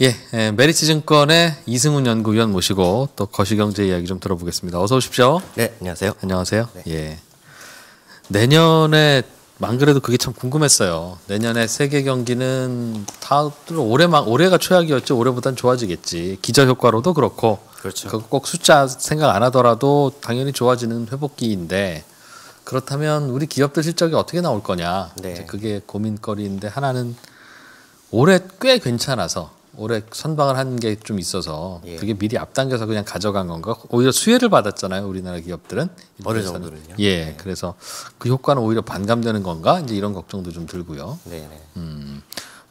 예, 예, 메리츠증권의 이승훈 연구위원 모시고 또 거시경제 이야기 좀 들어보겠습니다. 어서 오십시오. 네, 안녕하세요. 안녕하세요. 네. 예. 내년에 안 그래도 그게 참 궁금했어요. 내년에 세계 경기는 다들 올해 막 올해가 최악이었죠. 올해보단 좋아지겠지. 기저 효과로도 그렇고. 그렇죠. 꼭 숫자 생각 안 하더라도 당연히 좋아지는 회복기인데 그렇다면 우리 기업들 실적이 어떻게 나올 거냐. 네. 그게 고민거리인데 하나는 올해 꽤 괜찮아서 올해 선방을 한 게 좀 있어서 예. 그게 미리 앞당겨서 그냥 가져간 건가? 오히려 수혜를 받았잖아요 우리나라 기업들은 어느 정도는요. 예, 네. 그래서 그 효과는 오히려 반감되는 건가? 이제 이런 걱정도 좀 들고요. 네. 네. 음,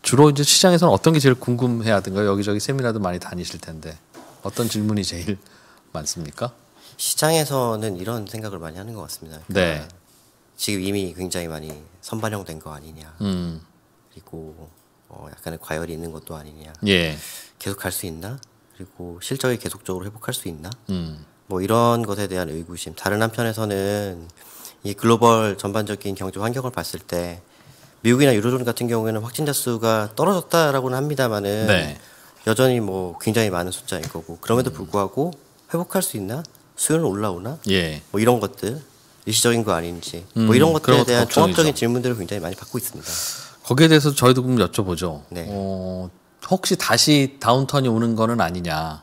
주로 이제 시장에서는 어떤 게 제일 궁금해 하든가 여기저기 세미나도 많이 다니실 텐데 어떤 질문이 제일 많습니까? 시장에서는 이런 생각을 많이 하는 것 같습니다. 그러니까 네. 지금 이미 굉장히 많이 선반영된 거 아니냐. 음. 그리고 어, 약간의 과열이 있는 것도 아니냐. 예. 계속 갈수 있나? 그리고 실적이 계속적으로 회복할 수 있나? 음. 뭐 이런 것에 대한 의구심. 다른 한편에서는 이 글로벌 전반적인 경제 환경을 봤을 때 미국이나 유로존 같은 경우에는 확진자 수가 떨어졌다라고는 합니다만은 네. 여전히 뭐 굉장히 많은 숫자인 거고 그럼에도 음. 불구하고 회복할 수 있나? 수요는 올라오나? 예. 뭐 이런 것들 일시적인 거 아닌지 뭐 음, 뭐 이런 것들에 대한 걱정이죠. 종합적인 질문들을 굉장히 많이 받고 있습니다. 거기에 대해서 저희도 그럼 여쭤보죠. 네. 어, 혹시 다시 다운턴이 오는 거는 아니냐.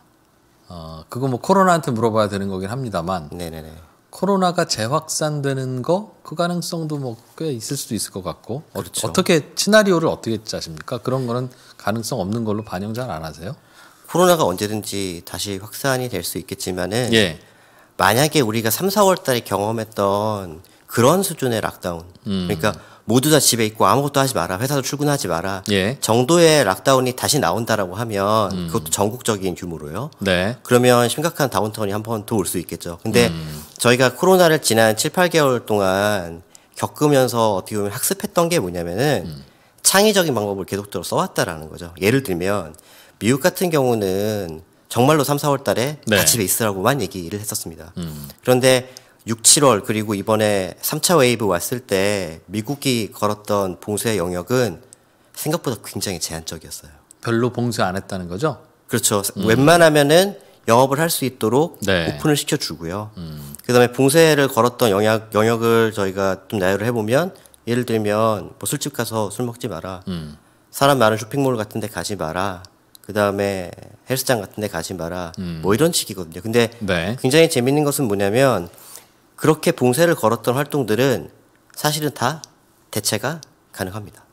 어, 그거 뭐 코로나한테 물어봐야 되는 거긴 합니다만. 네네네. 코로나가 재확산되는 거 그 가능성도 뭐 꽤 있을 수도 있을 것 같고 어, 그렇죠. 어, 떻게 시나리오를 어떻게 짜십니까? 그런 거는 가능성 없는 걸로 반영 잘 안 하세요? 코로나가 언제든지 다시 확산이 될 수 있겠지만은 예. 만약에 우리가 3, 4월 달에 경험했던 그런 수준의 락다운 음. 그러니까 모두 다 집에 있고 아무것도 하지 마라 회사도 출근하지 마라 예. 정도의 락다운이 다시 나온다라고 하면 음. 그것도 전국적인 규모로요. 네. 그러면 심각한 다운턴이한 번 더 올 수 있겠죠. 근데 음. 저희가 코로나를 지난 7, 8개월 동안 겪으면서 어떻게 보면 학습했던 게 뭐냐면은 음. 창의적인 방법을 계속적으로 써왔다라는 거죠. 예를 들면 미국 같은 경우는 정말로 3, 4월 달에 네. 다 집에 있으라고만 얘기를 했었습니다. 음. 그런데 6, 7월 그리고 이번에 3차 웨이브 왔을 때 미국이 걸었던 봉쇄 영역은 생각보다 굉장히 제한적이었어요. 별로 봉쇄 안 했다는 거죠? 그렇죠. 음. 웬만하면은 영업을 할 수 있도록 네. 오픈을 시켜주고요. 음. 그다음에 봉쇄를 걸었던 영역 영역을 저희가 좀 나열을 해보면 예를 들면 뭐 술집 가서 술 먹지 마라. 음. 사람 많은 쇼핑몰 같은데 가지 마라. 그 다음에 헬스장 같은 데 가지 마라. 음. 뭐 이런 식이거든요. 근데 네. 굉장히 재밌는 것은 뭐냐면 그렇게 봉쇄를 걸었던 활동들은 사실은 다 대체가 가능합니다.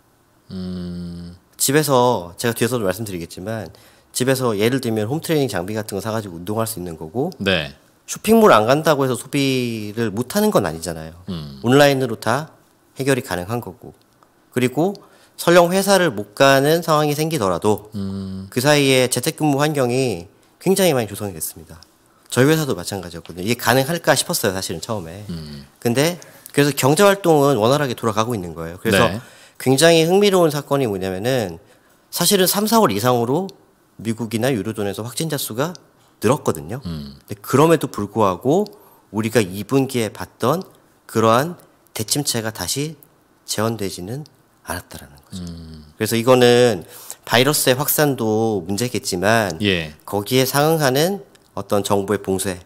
음... 집에서 제가 뒤에서도 말씀드리겠지만 집에서 예를 들면 홈트레이닝 장비 같은 거 사가지고 운동할 수 있는 거고 네. 쇼핑몰 안 간다고 해서 소비를 못 하는 건 아니잖아요. 음. 온라인으로 다 해결이 가능한 거고 그리고 설령 회사를 못 가는 상황이 생기더라도 음. 그 사이에 재택근무 환경이 굉장히 많이 조성이 됐습니다. 저희 회사도 마찬가지였거든요. 이게 가능할까 싶었어요, 사실은 처음에. 음. 근데 그래서 경제 활동은 원활하게 돌아가고 있는 거예요. 그래서 네. 굉장히 흥미로운 사건이 뭐냐면은 사실은 3, 4월 이상으로 미국이나 유로존에서 확진자 수가 늘었거든요. 음. 근데 그럼에도 불구하고 우리가 2분기에 봤던 그러한 대침체가 다시 재현되지는 않았다라는 거죠. 음. 그래서 이거는 바이러스의 확산도 문제겠지만 예. 거기에 상응하는 어떤 정부의 봉쇄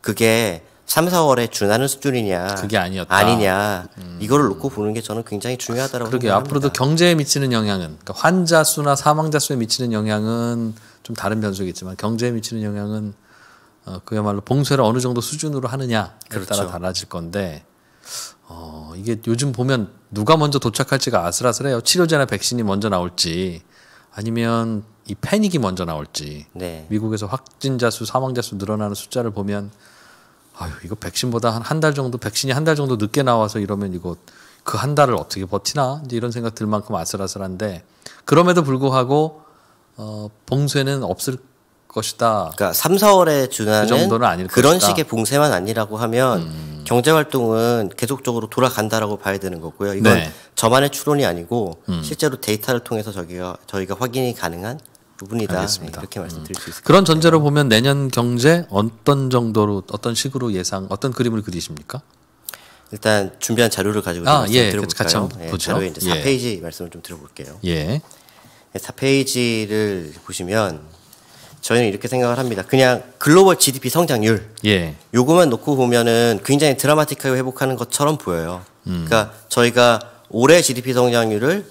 그게 3, 4월에 준하는 수준이냐 그게 아니었다 아니냐 음. 이거를 놓고 보는 게 저는 굉장히 중요하다라고 그러게 앞으로도 경제에 미치는 영향은 그러니까 환자 수나 사망자 수에 미치는 영향은 좀 다른 변수겠지만 경제에 미치는 영향은 어, 그야말로 봉쇄를 어느 정도 수준으로 하느냐에 그렇죠. 따라 달라질 건데 어, 이게 요즘 보면 누가 먼저 도착할지가 아슬아슬해요 치료제나 백신이 먼저 나올지 아니면 이 패닉이 먼저 나올지 네. 미국에서 확진자 수 사망자 수 늘어나는 숫자를 보면 아유 이거 백신보다 한 한 달 정도 백신이 한 달 정도 늦게 나와서 이러면 이거 그 한 달을 어떻게 버티나 이제 이런 생각 들 만큼 아슬아슬한데 그럼에도 불구하고 어, 봉쇄는 없을 것이다. 그러니까 3, 4월에 준하는 그 정도는 아닐 그런 것이다. 식의 봉쇄만 아니라고 하면 음. 경제 활동은 계속적으로 돌아간다라고 봐야 되는 거고요. 이건 네. 저만의 추론이 아니고 음. 실제로 데이터를 통해서 저희가 저희가 확인이 가능한 부분이다. 알겠습니다. 이렇게 네, 음. 말씀드릴 수 있을 그런 전제로 보면 내년 경제 어떤 정도로 어떤 식으로 예상 어떤 그림을 그리십니까? 일단 준비한 자료를 가지고 아, 예, 들어볼까요? 같이 예, 보죠. 자료 이제 4페이지 예. 말씀을 좀 들어볼게요. 예. 4페이지를 보시면 저희는 이렇게 생각을 합니다. 그냥 글로벌 GDP 성장률 예. 요거만 놓고 보면은 굉장히 드라마틱하게 회복하는 것처럼 보여요. 음. 그러니까 저희가 올해 GDP 성장률을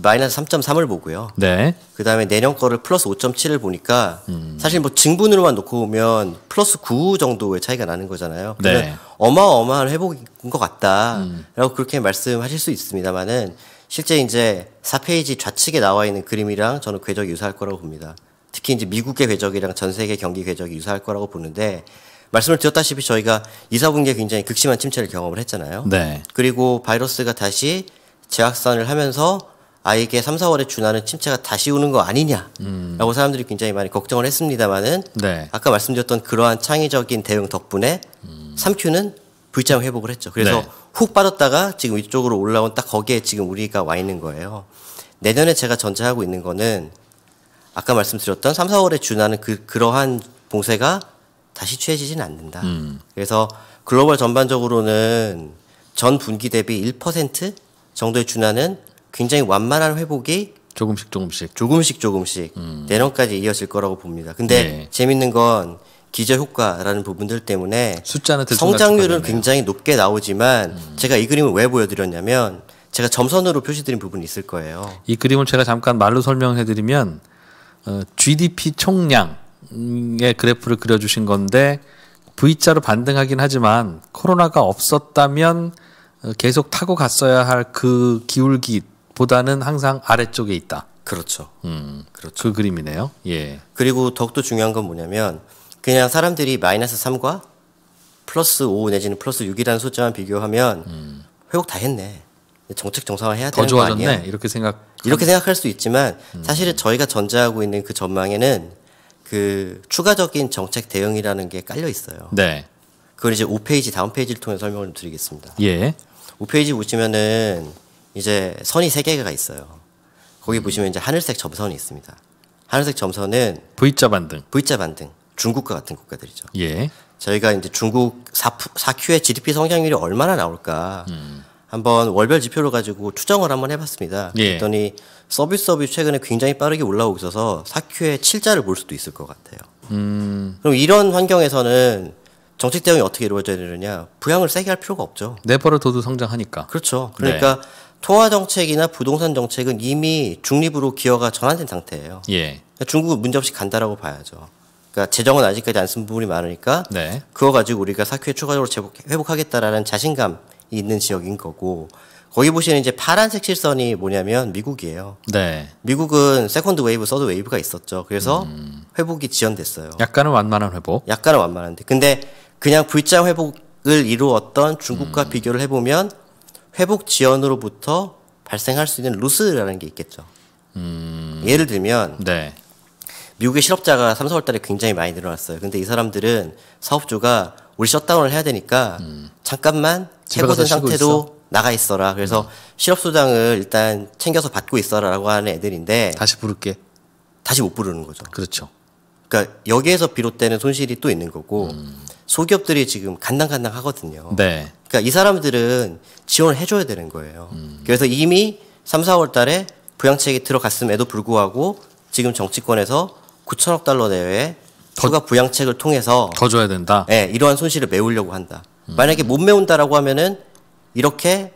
마이너스 3.3을 보고요. 네. 그 다음에 내년 거를 플러스 5.7을 보니까 음. 사실 뭐 증분으로만 놓고 보면 플러스 9 정도의 차이가 나는 거잖아요. 네. 어마어마한 회복인 것 같다라고 음. 그렇게 말씀하실 수 있습니다만은 실제 이제 4페이지 좌측에 나와 있는 그림이랑 저는 궤적이 유사할 거라고 봅니다. 특히 이제 미국의 궤적이랑 전 세계 경기 궤적이 유사할 거라고 보는데 말씀을 드렸다시피 저희가 2, 4분기에 굉장히 극심한 침체를 경험을 했잖아요. 네. 그리고 바이러스가 다시 재확산을 하면서 아이게 3, 4월에 준하는 침체가 다시 오는 거 아니냐라고 음. 사람들이 굉장히 많이 걱정을 했습니다만은 네. 아까 말씀드렸던 그러한 창의적인 대응 덕분에 음. 3Q는 v 자 회복을 했죠. 그래서 네. 훅 빠졌다가 지금 위쪽으로 올라온 딱 거기에 지금 우리가 와 있는 거예요. 내년에 제가 전제하고 있는 거는 아까 말씀드렸던 3, 4월에 준하는 그 그러한 봉쇄가 다시 취해지지는 않는다. 음. 그래서 글로벌 전반적으로는 전 분기 대비 1% 정도의 준하는 굉장히 완만한 회복이 조금씩 조금씩 조금씩 조금씩 음. 내년까지 이어질 거라고 봅니다. 근데 네. 재밌는 건 기저 효과라는 부분들 때문에 숫자는 성장률은 굉장히 높게 나오지만 음. 제가 이 그림을 왜 보여드렸냐면 제가 점선으로 표시드린 부분이 있을 거예요. 이 그림을 제가 잠깐 말로 설명해드리면 어, GDP 총량의 그래프를 그려주신 건데 V자로 반등하긴 하지만 코로나가 없었다면 어, 계속 타고 갔어야 할 그 기울기보다는 항상 아래쪽에 있다. 그렇죠. 음, 그렇죠. 그 그림이네요. 예. 그리고 더욱더 중요한 건 뭐냐면 그냥 사람들이 마이너스 3과 플러스 5 내지는 플러스 6이라는 숫자만 비교하면 음. 회복 다 했네. 정책 정상화해야 되는 거 아니야? 이렇게 생각 이렇게 생각할 수 있지만 음. 사실은 저희가 전제하고 있는 그 전망에는 그 추가적인 정책 대응이라는 게 깔려 있어요. 네. 그걸 이제 5페이지 다음 페이지를 통해 설명을 좀 드리겠습니다. 예. 5페이지 보시면은 이제 선이 세 개가 있어요. 거기 음. 보시면 이제 하늘색 점선이 있습니다. 하늘색 점선은 V자 반등. V자 반등. 중국과 같은 국가들이죠. 예. 저희가 이제 중국 4, 4Q의 GDP 성장률이 얼마나 나올까. 음. 한번 월별 지표를 가지고 추정을 한번 해봤습니다. 예. 그랬더니 서비스업이 최근에 굉장히 빠르게 올라오고 있어서 사큐의 칠자를볼 수도 있을 것 같아요. 음. 그럼 이런 환경에서는 정책 대응이 어떻게 이루어져야 되느냐 부양을 세게 할 필요가 없죠. 네퍼르도도 성장하니까. 그렇죠. 그러니까 네. 통화 정책이나 부동산 정책은 이미 중립으로 기여가 전환된 상태예요. 예. 그러니까 중국은 문제 없이 간다라고 봐야죠. 그러니까 재정은 아직까지 안 쓴 부분이 많으니까 네. 그거 가지고 우리가 사큐에 추가적으로 회복하겠다라는 자신감 있는 지역인 거고 거기 보시는 이제 파란색 실선이 뭐냐면 미국이에요. 네. 미국은 세컨드 웨이브, 서드 웨이브가 있었죠. 그래서 음. 회복이 지연됐어요. 약간은 완만한 회복. 약간은 완만한데 근데 그냥 불자 회복을 이루었던 중국과 음. 비교를 해보면 회복 지연으로부터 발생할 수 있는 루스라는 게 있겠죠. 음. 예를 들면 네. 미국의 실업자가 3, 4월 달에 굉장히 많이 늘어났어요. 근데 이 사람들은 사업주가 우리 셧다운을 해야 되니까 음. 잠깐만 해고된 상태로 있어? 나가 있어라. 그래서 음. 실업수당을 일단 챙겨서 받고 있어라라고 하는 애들인데 다시 부를게. 다시 못 부르는 거죠. 그렇죠. 그러니까 여기에서 비롯되는 손실이 또 있는 거고 음. 소기업들이 지금 간당간당 하거든요. 네. 그러니까 이 사람들은 지원을 해줘야 되는 거예요. 음. 그래서 이미 3, 4월 달에 부양책이 들어갔음에도 불구하고 지금 정치권에서 9천억 달러 내외 추가 부양책을 통해서 더 줘야 된다. 예, 이러한 손실을 메우려고 한다. 음. 만약에 못 메운다라고 하면은 이렇게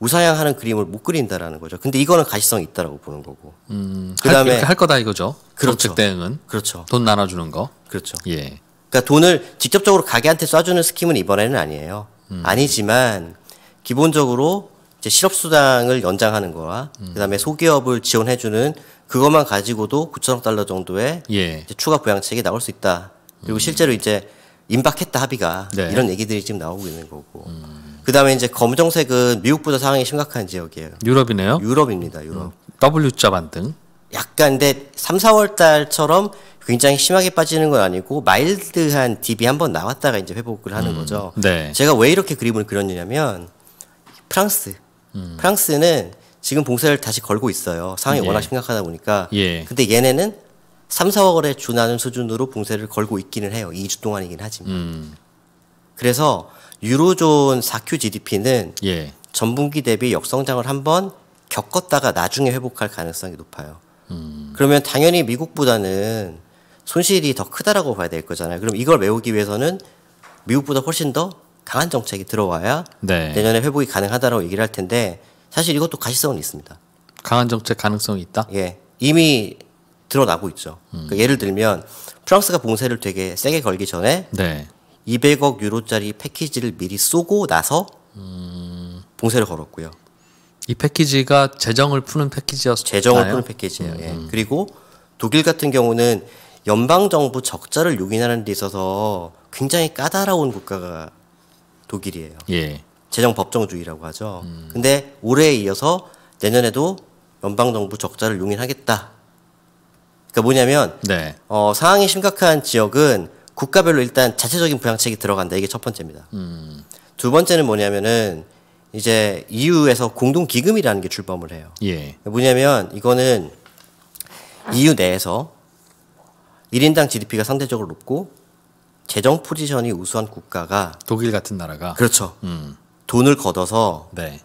우사양하는 그림을 못 그린다라는 거죠. 근데 이거는 가시성이 있다라고 보는 거고. 음, 그다음에 할, 할 거다 이거죠. 그렇죠. 대응은 그렇죠. 돈 나눠주는 거. 그렇죠. 예. 그러니까 돈을 직접적으로 가게한테 쏴주는 스킴은 이번에는 아니에요. 음. 아니지만 기본적으로 이제 실업수당을 연장하는 거와 음. 그다음에 소기업을 지원해주는 그것만 가지고도 9천억 달러 정도의 예. 추가 부양책이 나올 수 있다. 그리고 음. 실제로 이제 임박했다 합의가 네. 이런 얘기들이 지금 나오고 있는 거고. 음. 그다음에 이제 검정색은 미국보다 상황이 심각한 지역이에요. 유럽이네요. 유럽입니다. 음. 유럽. 음. W자 반등. 약간 근데 3, 4월 달처럼 굉장히 심하게 빠지는 건 아니고 마일드한 딥이 한번 나왔다가 이제 회복을 하는 음. 거죠. 네. 제가 왜 이렇게 그림을 그렸느냐면 프랑스. 음. 프랑스는 지금 봉쇄를 다시 걸고 있어요. 상황이 예. 워낙 심각하다 보니까. 예. 근데 얘네는 3, 4월에 준하는 수준으로 봉쇄를 걸고 있기는 해요. 2주 동안이긴 하지만. 음. 그래서 유로존 4Q GDP는 예. 전분기 대비 역성장을 한번 겪었다가 나중에 회복할 가능성이 높아요. 음. 그러면 당연히 미국보다는 손실이 더 크다라고 봐야 될 거잖아요. 그럼 이걸 메우기 위해서는 미국보다 훨씬 더 강한 정책이 들어와야 네. 내년에 회복이 가능하다라고 얘기를 할 텐데 사실 이것도 가시성은 있습니다. 강한 정책 가능성이 있다? 예. 이미 드러나고 있죠. 음. 그러니까 예를 들면 프랑스가 봉쇄를 되게 세게 걸기 전에 네. 200억 유로짜리 패키지를 미리 쏘고 나서 음... 봉쇄를 걸었고요. 이 패키지가 재정을 푸는 패키지였어요. 재정을 푸는 패키지예요. 예. 음. 예. 그리고 독일 같은 경우는 연방 정부 적자를 용인하는 데 있어서 굉장히 까다로운 국가가 독일이에요. 예. 재정 법정주의라고 하죠. 음. 근데 올해에 이어서 내년에도 연방 정부 적자를 용인하겠다. 그러니까 뭐냐면 네. 어, 상황이 심각한 지역은 국가별로 일단 자체적인 부양책이 들어간다. 이게 첫 번째입니다. 음. 두 번째는 뭐냐면은 이제 EU에서 공동 기금이라는 게 출범을 해요. 예. 뭐냐면 이거는 EU 내에서 1인당 GDP가 상대적으로 높고 재정 포지션이 우수한 국가가 독일 같은 나라가 그렇죠. 음. 돈을 걷어서 네.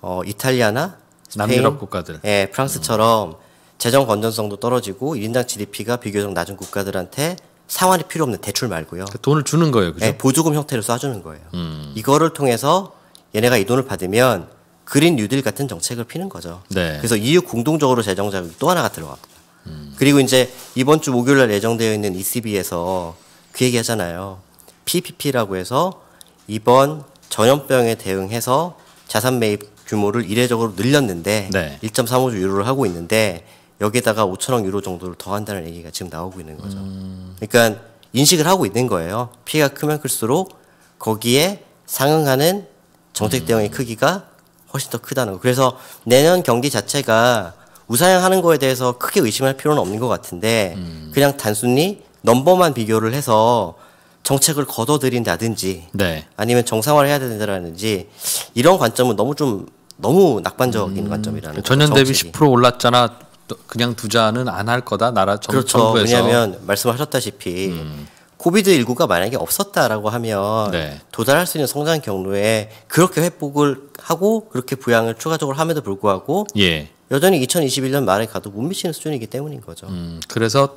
어, 이탈리아나 스페인, 남유럽 국가들, 예, 프랑스처럼 재정 건전성도 떨어지고 1인당 GDP가 비교적 낮은 국가들한테 상환이 필요 없는 대출 말고요. 그 돈을 주는 거예요, 그죠? 예, 보조금 형태로 쏴주는 거예요. 음. 이거를 통해서 얘네가 이 돈을 받으면 그린 뉴딜 같은 정책을 피는 거죠. 네. 그래서 EU 공동적으로 재정 자금이또 하나가 들어갑니다. 음. 그리고 이제 이번 주 목요일 날 예정되어 있는 ECB에서 그 얘기하잖아요. PPP라고 해서 이번 전염병에 대응해서 자산 매입 규모를 이례적으로 늘렸는데 네. 1.35조 유로를 하고 있는데 여기에다가 5천억 유로 정도를 더한다는 얘기가 지금 나오고 있는 거죠. 음. 그러니까 인식을 하고 있는 거예요. 피해가 크면 클수록 거기에 상응하는 정책 음. 대응의 음. 크기가 훨씬 더 크다는 거. 그래서 내년 경기 자체가 우상향하는 거에 대해서 크게 의심할 필요는 없는 것 같은데 음. 그냥 단순히 넘버만 비교를 해서 정책을 거둬들인다든지 네. 아니면 정상화를 해야 된다라든지 이런 관점은 너무 좀 너무 낙관적인 음, 관점이라는 전년 거죠, 대비 10% 올랐잖아 그냥 두자는 안 할 거다 나라 정, 그렇죠. 정부에서 왜냐하면 말씀하셨다시피 음. 코비드 19가 만약에 없었다라고 하면 네. 도달할 수 있는 성장 경로에 그렇게 회복을 하고 그렇게 부양을 추가적으로 함에도 불구하고 예. 여전히 2021년 말에 가도 못 미치는 수준이기 때문인 거죠. 음, 그래서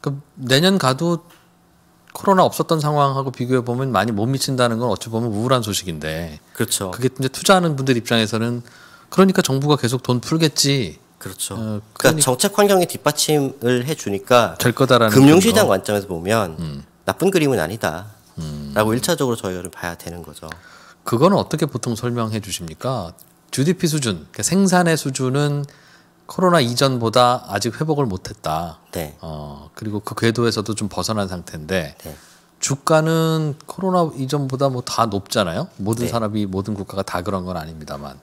그 내년 가도 코로나 없었던 상황하고 비교해 보면 많이 못 미친다는 건 어찌 보면 우울한 소식인데. 그렇죠. 그게 이제 투자하는 분들 입장에서는 그러니까 정부가 계속 돈 풀겠지. 그렇죠. 어, 그러니까, 그러니까 정책 환경에 뒷받침을 해주니까 될 거다라는 금융시장 정도? 관점에서 보면 음. 나쁜 그림은 아니다라고 음. 1차적으로 저희를 봐야 되는 거죠. 그거는 어떻게 보통 설명해 주십니까? GDP 수준, 그러니까 생산의 수준은 코로나 이전보다 아직 회복을 못했다. 네. 어, 그리고 그 궤도에서도 좀 벗어난 상태인데 네. 주가는 코로나 이전보다 뭐 다 높잖아요. 모든 네. 산업이 모든 국가가 다 그런 건 아닙니다만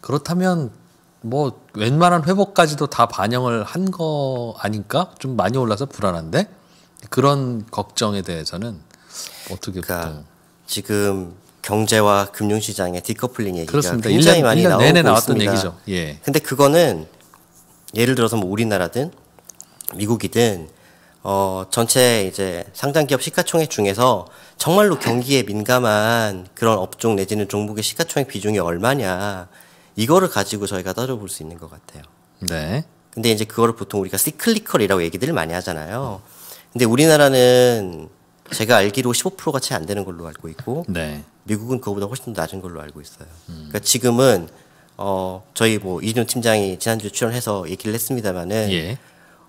그렇다면 뭐 웬만한 회복까지도 다 반영을 한 거아닐까좀 많이 올라서 불안한데 그런 걱정에 대해서는 어떻게 그러니까 보통 지금 경제와 금융시장의 디커플링 얘기가 그렇습니다. 굉장히 1년, 많이 1년 나오고 내내 나왔던 있습니다. 얘기죠. 예. 근데 그거는 예를 들어서 뭐 우리나라든 미국이든 어, 전체 이제 상장기업 시가총액 중에서 정말로 경기에 민감한 그런 업종 내지는 종목의 시가총액 비중이 얼마냐 이거를 가지고 저희가 따져볼 수 있는 것 같아요. 네. 근데 이제 그거를 보통 우리가 시클리컬이라고 얘기들 을 많이 하잖아요. 근데 우리나라는 제가 알기로 15%가 채 안 되는 걸로 알고 있고 네. 미국은 그거보다 훨씬 낮은 걸로 알고 있어요. 음. 그러니까 지금은 어 저희 뭐 이준호 팀장이 지난주 출연해서 얘기를 했습니다만은 예.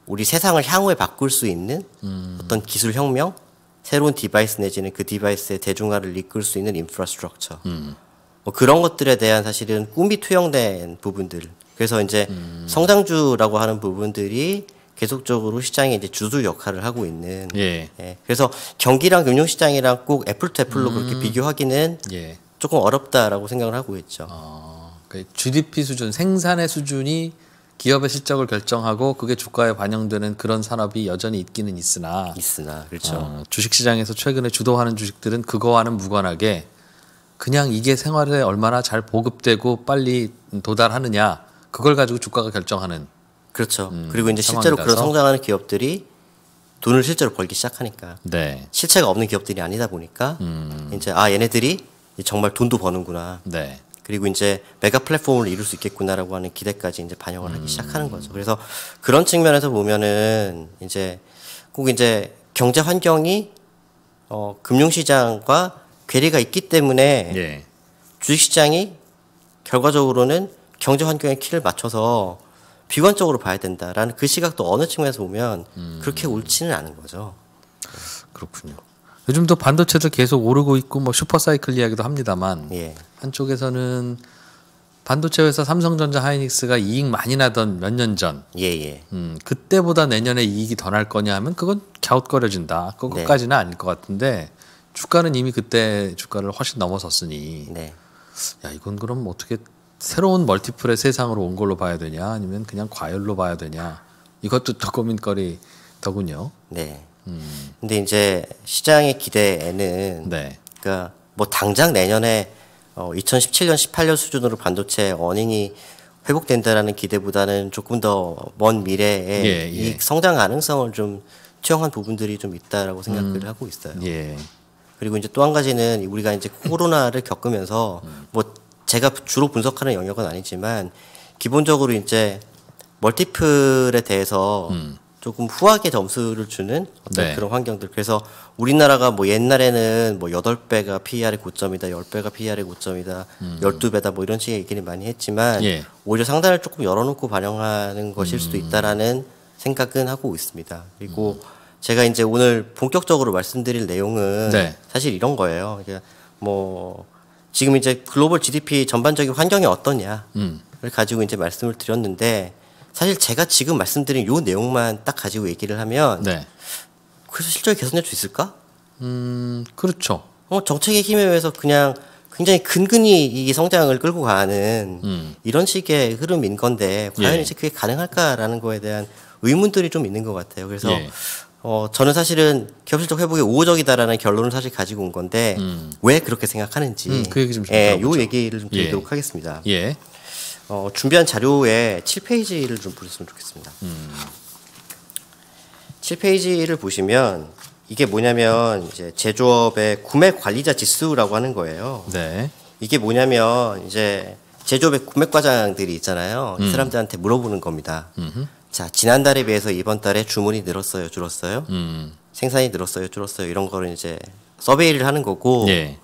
우리 세상을 향후에 바꿀 수 있는 음. 어떤 기술 혁명, 새로운 디바이스 내지는 그 디바이스의 대중화를 이끌 수 있는 인프라스트럭처. 음. 뭐 그런 것들에 대한 사실은 꿈이 투영된 부분들. 그래서 이제 음. 성장주라고 하는 부분들이 계속적으로 시장에 이제 주도 역할을 하고 있는. 예. 예. 그래서 경기랑 금융시장이랑 꼭 애플 투 애플로 그렇게 음. 비교하기는 예. 조금 어렵다라고 생각을 하고 있죠. 어. 그 GDP 수준, 생산의 수준이 기업의 실적을 결정하고 그게 주가에 반영되는 그런 산업이 여전히 있기는 있으나, 있으나 그렇죠. 어, 주식시장에서 최근에 주도하는 주식들은 그거와는 무관하게 그냥 이게 생활에 얼마나 잘 보급되고 빨리 도달하느냐 그걸 가지고 주가가 결정하는 그렇죠. 음, 그리고 이제 실제로 상서 그런 성장하는 기업들이 돈을 실제로 벌기 시작하니까 네. 실체가 없는 기업들이 아니다 보니까 음. 이제 아 얘네들이 정말 돈도 버는구나. 네. 그리고 이제 메가 플랫폼을 이룰 수 있겠구나라고 하는 기대까지 이제 반영을 하기 음. 시작하는 거죠. 그래서 그런 측면에서 보면은 이제 꼭 이제 경제 환경이 어, 금융시장과 괴리가 있기 때문에 예. 주식시장이 결과적으로는 경제 환경의 키를 맞춰서 비관적으로 봐야 된다라는 그 시각도 어느 측면에서 보면 음. 그렇게 옳지는 않은 거죠. 그렇군요. 요즘 도 반도체도 계속 오르고 있고 뭐 슈퍼 사이클 이야기도 합니다만 예. 한쪽에서는 반도체 회사 삼성전자 하이닉스가 이익 많이 나던 몇 년 전. 예, 예. 음, 그때보다 내년에 이익이 더 날 거냐 하면 그건 갸웃거려진다. 그것까지는 네. 아닐 것 같은데 주가는 이미 그때 주가를 훨씬 넘어섰으니. 네. 야, 이건 그럼 어떻게 새로운 멀티플의 세상으로 온 걸로 봐야 되냐 아니면 그냥 과열로 봐야 되냐. 이것도 더 고민거리더군요. 네. 음. 근데 이제 시장의 기대에는 네. 그니까뭐 당장 내년에 어, 2017년 18년 수준으로 반도체 어닝이 회복된다라는 기대보다는 조금 더 먼 미래에 예, 예. 이 성장 가능성을 좀 투영한 부분들이 좀 있다라고 생각을 음. 하고 있어요. 예. 그리고 이제 또 한 가지는 우리가 이제 코로나를 겪으면서 음. 뭐 제가 주로 분석하는 영역은 아니지만 기본적으로 이제 멀티플에 대해서 음. 조금 후하게 점수를 주는 어떤 네. 그런 환경들. 그래서 우리나라가 뭐 옛날에는 뭐 여덟 배가 PER의 고점이다, 열배가 PER의 고점이다, 음. 열두 음. 배다뭐 이런 식의 얘기를 많이 했지만 예. 오히려 상단을 조금 열어놓고 반영하는 것일 수도 음. 있다라는 생각은 하고 있습니다. 그리고 음. 제가 이제 오늘 본격적으로 말씀드릴 내용은 네. 사실 이런 거예요. 그러니까 뭐 지금 이제 글로벌 GDP 전반적인 환경이 어떠냐를 음. 가지고 이제 말씀을 드렸는데 사실 제가 지금 말씀드린 요 내용만 딱 가지고 얘기를 하면 네. 그래서 실적이 개선될 수 있을까? 음, 그렇죠. 어, 정책의 힘에 의해서 그냥 굉장히 근근히 이 성장을 끌고 가는 음. 이런 식의 흐름인 건데 과연 예. 이제 그게 가능할까라는 거에 대한 의문들이 좀 있는 것 같아요. 그래서 예. 어, 저는 사실은 기업 실적 회복이 우호적이다라는 결론을 사실 가지고 온 건데 음. 왜 그렇게 생각하는지 음, 그 얘기 좀 예, 요 얘기를 좀 예. 드리도록 예. 하겠습니다. 예. 어, 준비한 자료에 7페이지를 좀 보셨으면 좋겠습니다. 음. 7페이지를 보시면 이게 뭐냐면 이제 제조업의 구매 관리자 지수라고 하는 거예요. 네. 이게 뭐냐면 이제 제조업의 구매 과장들이 있잖아요. 음. 이 사람들한테 물어보는 겁니다. 음흠. 자 지난달에 비해서 이번 달에 주문이 늘었어요, 줄었어요? 음. 생산이 늘었어요, 줄었어요? 이런 거를 이제 서베이를 하는 거고. 예.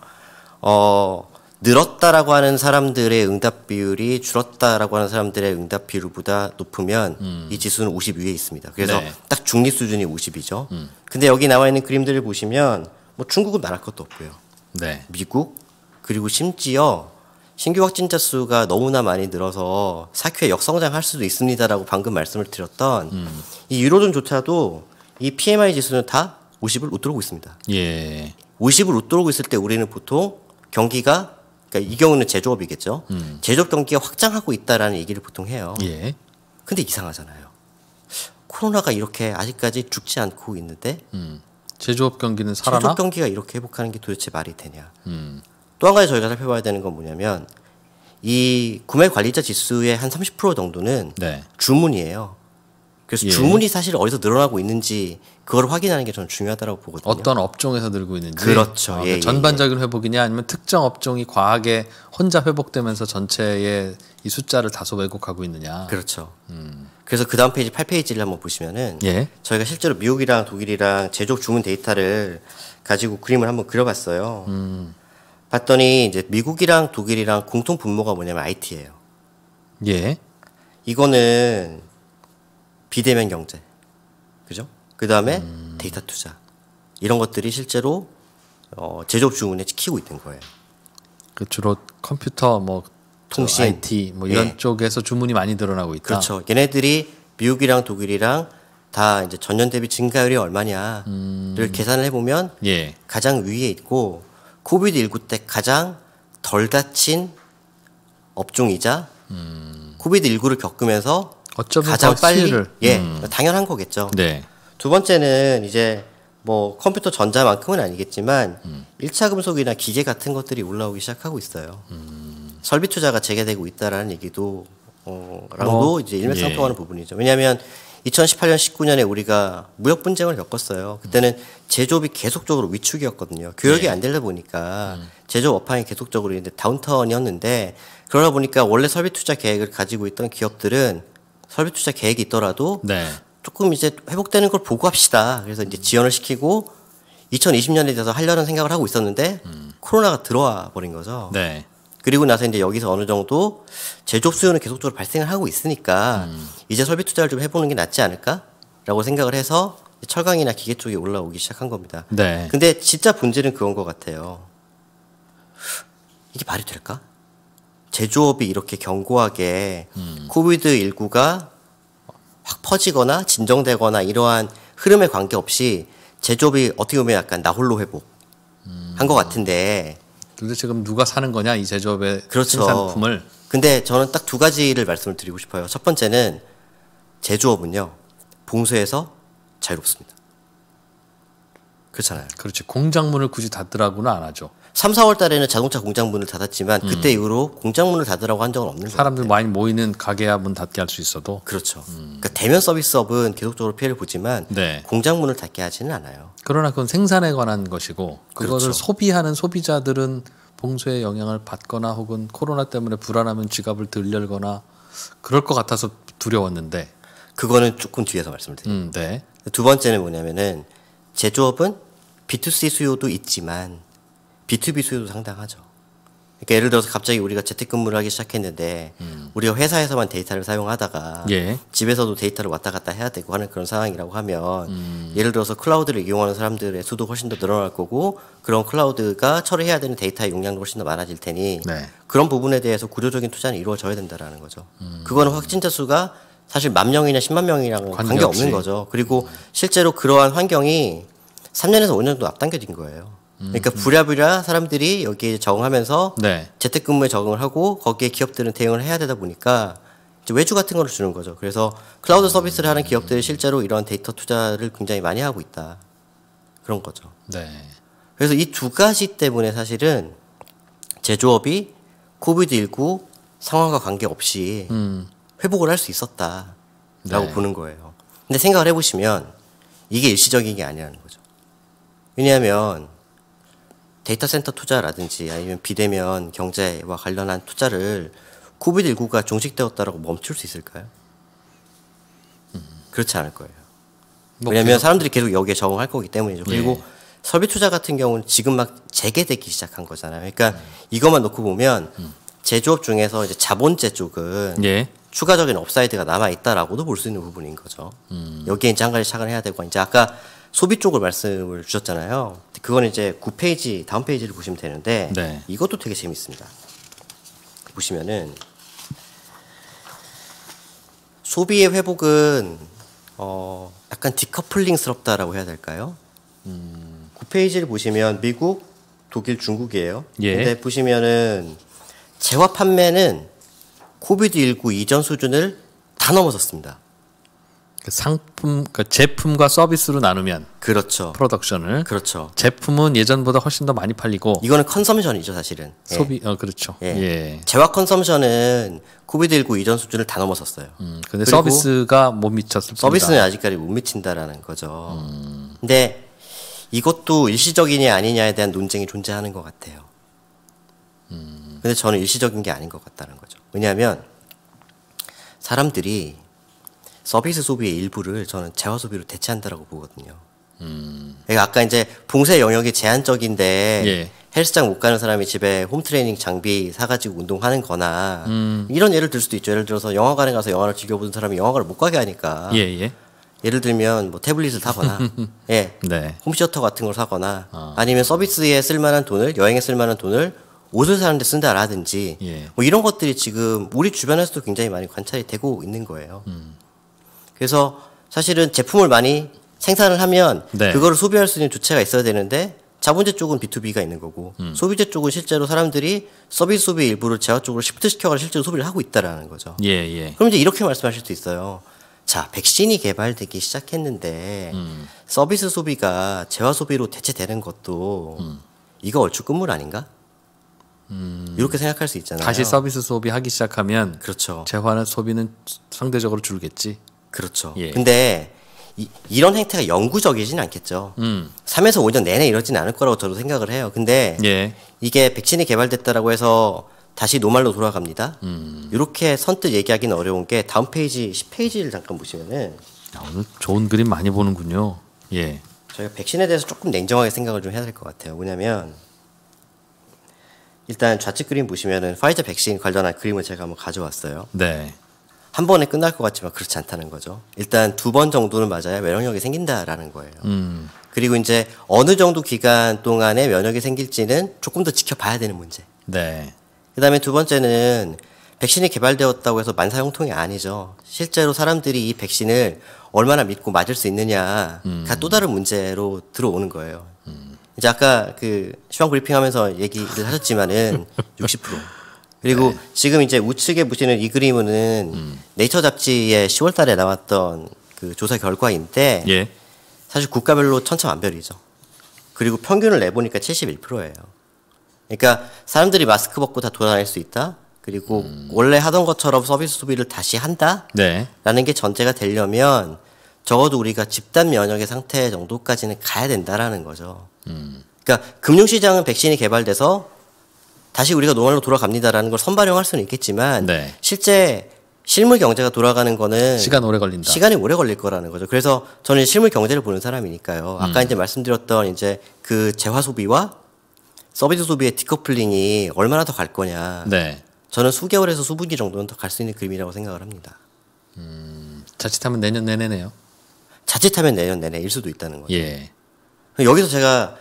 어 늘었다라고 하는 사람들의 응답 비율이 줄었다라고 하는 사람들의 응답 비율보다 높으면 음. 이 지수는 50 위에 있습니다. 그래서 네. 딱 중립 수준이 50이죠. 음. 근데 여기 나와 있는 그림들을 보시면 뭐 중국은 말할 것도 없고요. 네. 미국 그리고 심지어 신규 확진자 수가 너무나 많이 늘어서 사회 역성장할 수도 있습니다라고 방금 말씀을 드렸던 음. 이 유로존조차도 이 PMI 지수는 다 50을 웃돌고 있습니다. 예. 50을 웃돌고 있을 때 우리는 보통 경기가 그러니까 이 경우는 제조업이겠죠. 음. 제조업 경기가 확장하고 있다라는 얘기를 보통 해요. 예. 근데 이상하잖아요. 코로나가 이렇게 아직까지 죽지 않고 있는데 음. 제조업 경기는 살아나? 제조업 경기가 이렇게 회복하는 게 도대체 말이 되냐? 음. 또한 가지 저희가 살펴봐야 되는 건 뭐냐면 이 구매 관리자 지수의 한 30% 정도는 네. 주문이에요. 그래서 예. 주문이 사실 어디서 늘어나고 있는지 그걸 확인하는 게 저는 중요하다고 보거든요. 어떤 업종에서 늘고 있는지. 그렇죠. 아, 그러니까 예, 전반적인 예. 회복이냐 아니면 특정 업종이 과하게 혼자 회복되면서 전체의 이 숫자를 다소 왜곡하고 있느냐. 그렇죠. 음. 그래서 그 다음 페이지 8페이지를 한번 보시면은 예. 저희가 실제로 미국이랑 독일이랑 제조 업 주문 데이터를 가지고 그림을 한번 그려봤어요. 음. 봤더니 이제 미국이랑 독일이랑 공통 분모가 뭐냐면 IT예요. 예. 이거는 비대면 경제, 그죠? 그 다음에 음. 데이터 투자 이런 것들이 실제로 어, 제조업 주문에 찍히고 있는 거예요. 그 주로 컴퓨터 뭐 통신, IT 뭐 이런 예. 쪽에서 주문이 많이 늘어나고 있다. 그렇죠. 얘네들이 미국이랑 독일이랑 다 이제 전년 대비 증가율이 얼마냐를 음... 계산을 해보면 예. 가장 위에 있고 코비드 19 때 가장 덜 다친 업종이자 음... 코비드 19를 겪으면서 어쩌면 가장 빨리 를 예, 음. 당연한 거겠죠. 네. 두 번째는 이제 뭐 컴퓨터 전자만큼은 아니겠지만 음. 1차 금속이나 기계 같은 것들이 올라오기 시작하고 있어요. 음. 설비 투자가 재개되고 있다라는 얘기도 어, 라고도 뭐, 이제 일맥상통하는 예. 부분이죠. 왜냐하면 2018년 19년에 우리가 무역 분쟁을 겪었어요. 그때는 음. 제조업이 계속적으로 위축이었거든요. 교역이 네. 안 되다 보니까 음. 제조업 업황이 계속적으로 이제 다운턴이었는데 그러다 보니까 원래 설비 투자 계획을 가지고 있던 기업들은 설비 투자 계획이 있더라도 네. 조금 이제 회복되는 걸 보고 합시다. 그래서 이제 지연을 시키고 2020년에 대해서 하려는 생각을 하고 있었는데 음. 코로나가 들어와 버린 거죠. 네. 그리고 나서 이제 여기서 어느 정도 제조업 수요는 계속적으로 발생을 하고 있으니까 음. 이제 설비 투자를 좀 해보는 게 낫지 않을까라고 생각을 해서 철강이나 기계 쪽이 올라오기 시작한 겁니다. 네. 근데 진짜 본질은 그건 것 같아요. 이게 말이 될까? 제조업이 이렇게 견고하게 음. 코비드19가 확 퍼지거나 진정되거나 이러한 흐름에 관계없이 제조업이 어떻게 보면 약간 나홀로 회복 음. 한것 같은데 도대체 지금 누가 사는 거냐 이 제조업의 그렇죠. 신상품을 근데 저는 딱 두 가지를 말씀을 드리고 싶어요 첫 번째는 제조업은요 봉쇄에서 자유롭습니다 그렇잖아요 그렇지 공작문을 굳이 닫더라고는 안 하죠 3, 4월 달에는 자동차 공장 문을 닫았지만 음. 그때 이후로 공장 문을 닫으라고 한 적은 없는 거예요. 사람들 많이 모이는 가게야 문 닫게 할 수 있어도 그렇죠. 음. 그러니까 대면 서비스업은 계속적으로 피해를 보지만 네. 공장 문을 닫게 하지는 않아요. 그러나 그건 생산에 관한 것이고 그거를 그렇죠. 소비하는 소비자들은 봉쇄의 영향을 받거나 혹은 코로나 때문에 불안하면 지갑을 들열거나 그럴 것 같아서 두려웠는데 그거는 조금 뒤에서 말씀드릴게요. 음, 네. 두 번째는 뭐냐면은 제조업은 B2C 수요도 있지만 B2B 수요도 상당하죠. 그러니까 예를 들어서 갑자기 우리가 재택근무를 하기 시작했는데 음. 우리가 회사에서만 데이터를 사용하다가 예. 집에서도 데이터를 왔다 갔다 해야 되고 하는 그런 상황이라고 하면 음. 예를 들어서 클라우드를 이용하는 사람들의 수도 훨씬 더 늘어날 거고 그런 클라우드가 처리해야 되는 데이터의 용량도 훨씬 더 많아질 테니 네. 그런 부분에 대해서 구조적인 투자는 이루어져야 된다라는 거죠. 음. 그거는 확진자 수가 사실 만 명이나 십만 명이랑 은 관계 없는 거죠. 그리고 실제로 그러한 환경이 삼년에서오년 정도 앞당겨진 거예요. 그러니까 음, 음. 부랴부랴 사람들이 여기에 적응하면서 네. 재택근무에 적응을 하고 거기에 기업들은 대응을 해야 되다 보니까 외주 같은 걸 주는 거죠. 그래서 클라우드 음. 서비스를 하는 기업들이 실제로 이런 데이터 투자를 굉장히 많이 하고 있다. 그런 거죠. 네. 그래서 이 두 가지 때문에 사실은 제조업이 코비드19 상황과 관계없이 음. 회복을 할 수 있었다라고 네. 보는 거예요. 근데 생각을 해보시면 이게 일시적인 게 아니라는 거죠. 왜냐하면 데이터 센터 투자라든지 아니면 비대면 경제와 관련한 투자를 코비드19가 종식되었다라고 멈출 수 있을까요? 그렇지 않을 거예요. 뭐 왜냐하면 사람들이 계속 여기에 적응할 거기 때문이죠. 네. 그리고 네. 설비 투자 같은 경우는 지금 막 재개되기 시작한 거잖아요. 그러니까 음. 이것만 놓고 보면 음. 제조업 중에서 이제 자본재 쪽은 예. 추가적인 업사이드가 남아 있다라고도 볼 수 있는 부분인 거죠. 음. 여기에 이제 한 가지 착안 해야 되고 이제 아까 소비 쪽을 말씀을 주셨잖아요. 그건 이제 9페이지 다음 페이지를 보시면 되는데 네. 이것도 되게 재밌습니다. 보시면은 소비의 회복은 어 약간 디커플링스럽다라고 해야 될까요? 음. 9페이지를 보시면 미국, 독일, 중국이에요. 예. 근데 보시면은 재화 판매는 코비드 19 이전 수준을 다 넘어섰습니다. 그 상품 그러니까 제품과 서비스로 나누면 그렇죠. 프로덕션을 그렇죠. 제품은 예전보다 훨씬 더 많이 팔리고 이거는 컨섬션이죠, 사실은. 예. 소비 예. 어 그렇죠. 예. 예. 재화 컨섬션은 코비드 19 이전 수준을 다 넘어섰어요. 음, 근데 서비스가 못 미쳤습니다. 서비스는 아직까지 못 미친다라는 거죠. 음. 근데 이것도 일시적이냐 아니냐에 대한 논쟁이 존재하는 것 같아요. 음. 근데 저는 일시적인 게 아닌 것 같다는 거죠. 왜냐하면 사람들이 서비스 소비의 일부를 저는 재화 소비로 대체한다라고 보거든요. 음. 그러니까 아까 이제 봉쇄 영역이 제한적인데 예. 헬스장 못 가는 사람이 집에 홈 트레이닝 장비 사가지고 운동하는 거나 음. 이런 예를 들 수도 있죠. 예를 들어서 영화관에 가서 영화를 즐겨보는 사람이 영화관을 못 가게 하니까 예, 예. 예를 들면 뭐 태블릿을 사거나 예 네. 홈시어터 같은 걸 사거나 어. 아니면 서비스에 쓸만한 돈을 여행에 쓸만한 돈을 옷을 사는데 쓴다라든지 예. 뭐 이런 것들이 지금 우리 주변에서도 굉장히 많이 관찰이 되고 있는 거예요. 음. 그래서 사실은 제품을 많이 생산을 하면 네. 그거를 소비할 수 있는 주체가 있어야 되는데 자본재 쪽은 B2B가 있는 거고 음. 소비재 쪽은 실제로 사람들이 서비스 소비 일부를 재화 쪽으로 시프트 시켜가 실제로 소비를 하고 있다라는 거죠. 예, 예. 그럼 이제 이렇게 말씀하실 수 있어요. 자, 백신이 개발되기 시작했는데 음. 서비스 소비가 재화 소비로 대체되는 것도 음. 이거 얼추 끝물 아닌가? 음. 이렇게 생각할 수 있잖아요. 다시 서비스 소비하기 시작하면 그렇죠. 재화는 소비는 상대적으로 줄겠지. 그렇죠. 예. 근데 이, 이런 행태가 영구적이진 않겠죠. 음. 3에서 5년 내내 이러지는 않을 거라고 저도 생각을 해요. 근데 예. 이게 백신이 개발됐다라고 해서 다시 노말로 돌아갑니다. 음. 이렇게 선뜻 얘기하기는 어려운 게 다음 페이지 10페이지를 잠깐 보시면은 야, 오늘 좋은 그림 많이 보는군요. 예. 저희가 백신에 대해서 조금 냉정하게 생각을 좀 해야 될 것 같아요. 왜냐면 일단 좌측 그림 보시면은 파이자 백신 관련한 그림을 제가 한번 가져왔어요. 네. 한 번에 끝날 것 같지만 그렇지 않다는 거죠. 일단 두 번 정도는 맞아야 면역력이 생긴다라는 거예요. 음. 그리고 이제 어느 정도 기간 동안에 면역이 생길지는 조금 더 지켜봐야 되는 문제. 네. 그다음에 두 번째는 백신이 개발되었다고 해서 만사형통이 아니죠. 실제로 사람들이 이 백신을 얼마나 믿고 맞을 수 있느냐가 음. 또 다른 문제로 들어오는 거예요. 음. 이제 아까 그 시황 브리핑하면서 얘기를 하셨지만은 60%. 그리고 네. 지금 이제 우측에 보시는 이 그림은 음. 네이처 잡지에 10월달에 나왔던 그 조사 결과인데 예. 사실 국가별로 천차만별이죠. 그리고 평균을 내보니까 71%예요. 그러니까 사람들이 마스크 벗고 다 돌아다닐 수 있다. 그리고 음. 원래 하던 것처럼 서비스 소비를 다시 한다라는 네. 게 전제가 되려면 적어도 우리가 집단 면역의 상태 정도까지는 가야 된다라는 거죠. 음. 그러니까 금융시장은 백신이 개발돼서 다시 우리가 노말로 돌아갑니다라는 걸 선발용할 수는 있겠지만 네. 실제 실물 경제가 돌아가는 거는 시간 오래 걸린다. 시간이 오래 걸릴 거라는 거죠. 그래서 저는 실물 경제를 보는 사람이니까요. 아까 음. 이제 말씀드렸던 이제 그 재화 소비와 서비스 소비의 디커플링이 얼마나 더 갈 거냐. 네. 저는 수개월에서 수분기 정도는 더 갈 수 있는 그림이라고 생각을 합니다. 음, 자칫하면 내년 내내네요. 자칫하면 내년 내내일 수도 있다는 거죠. 예. 여기서 제가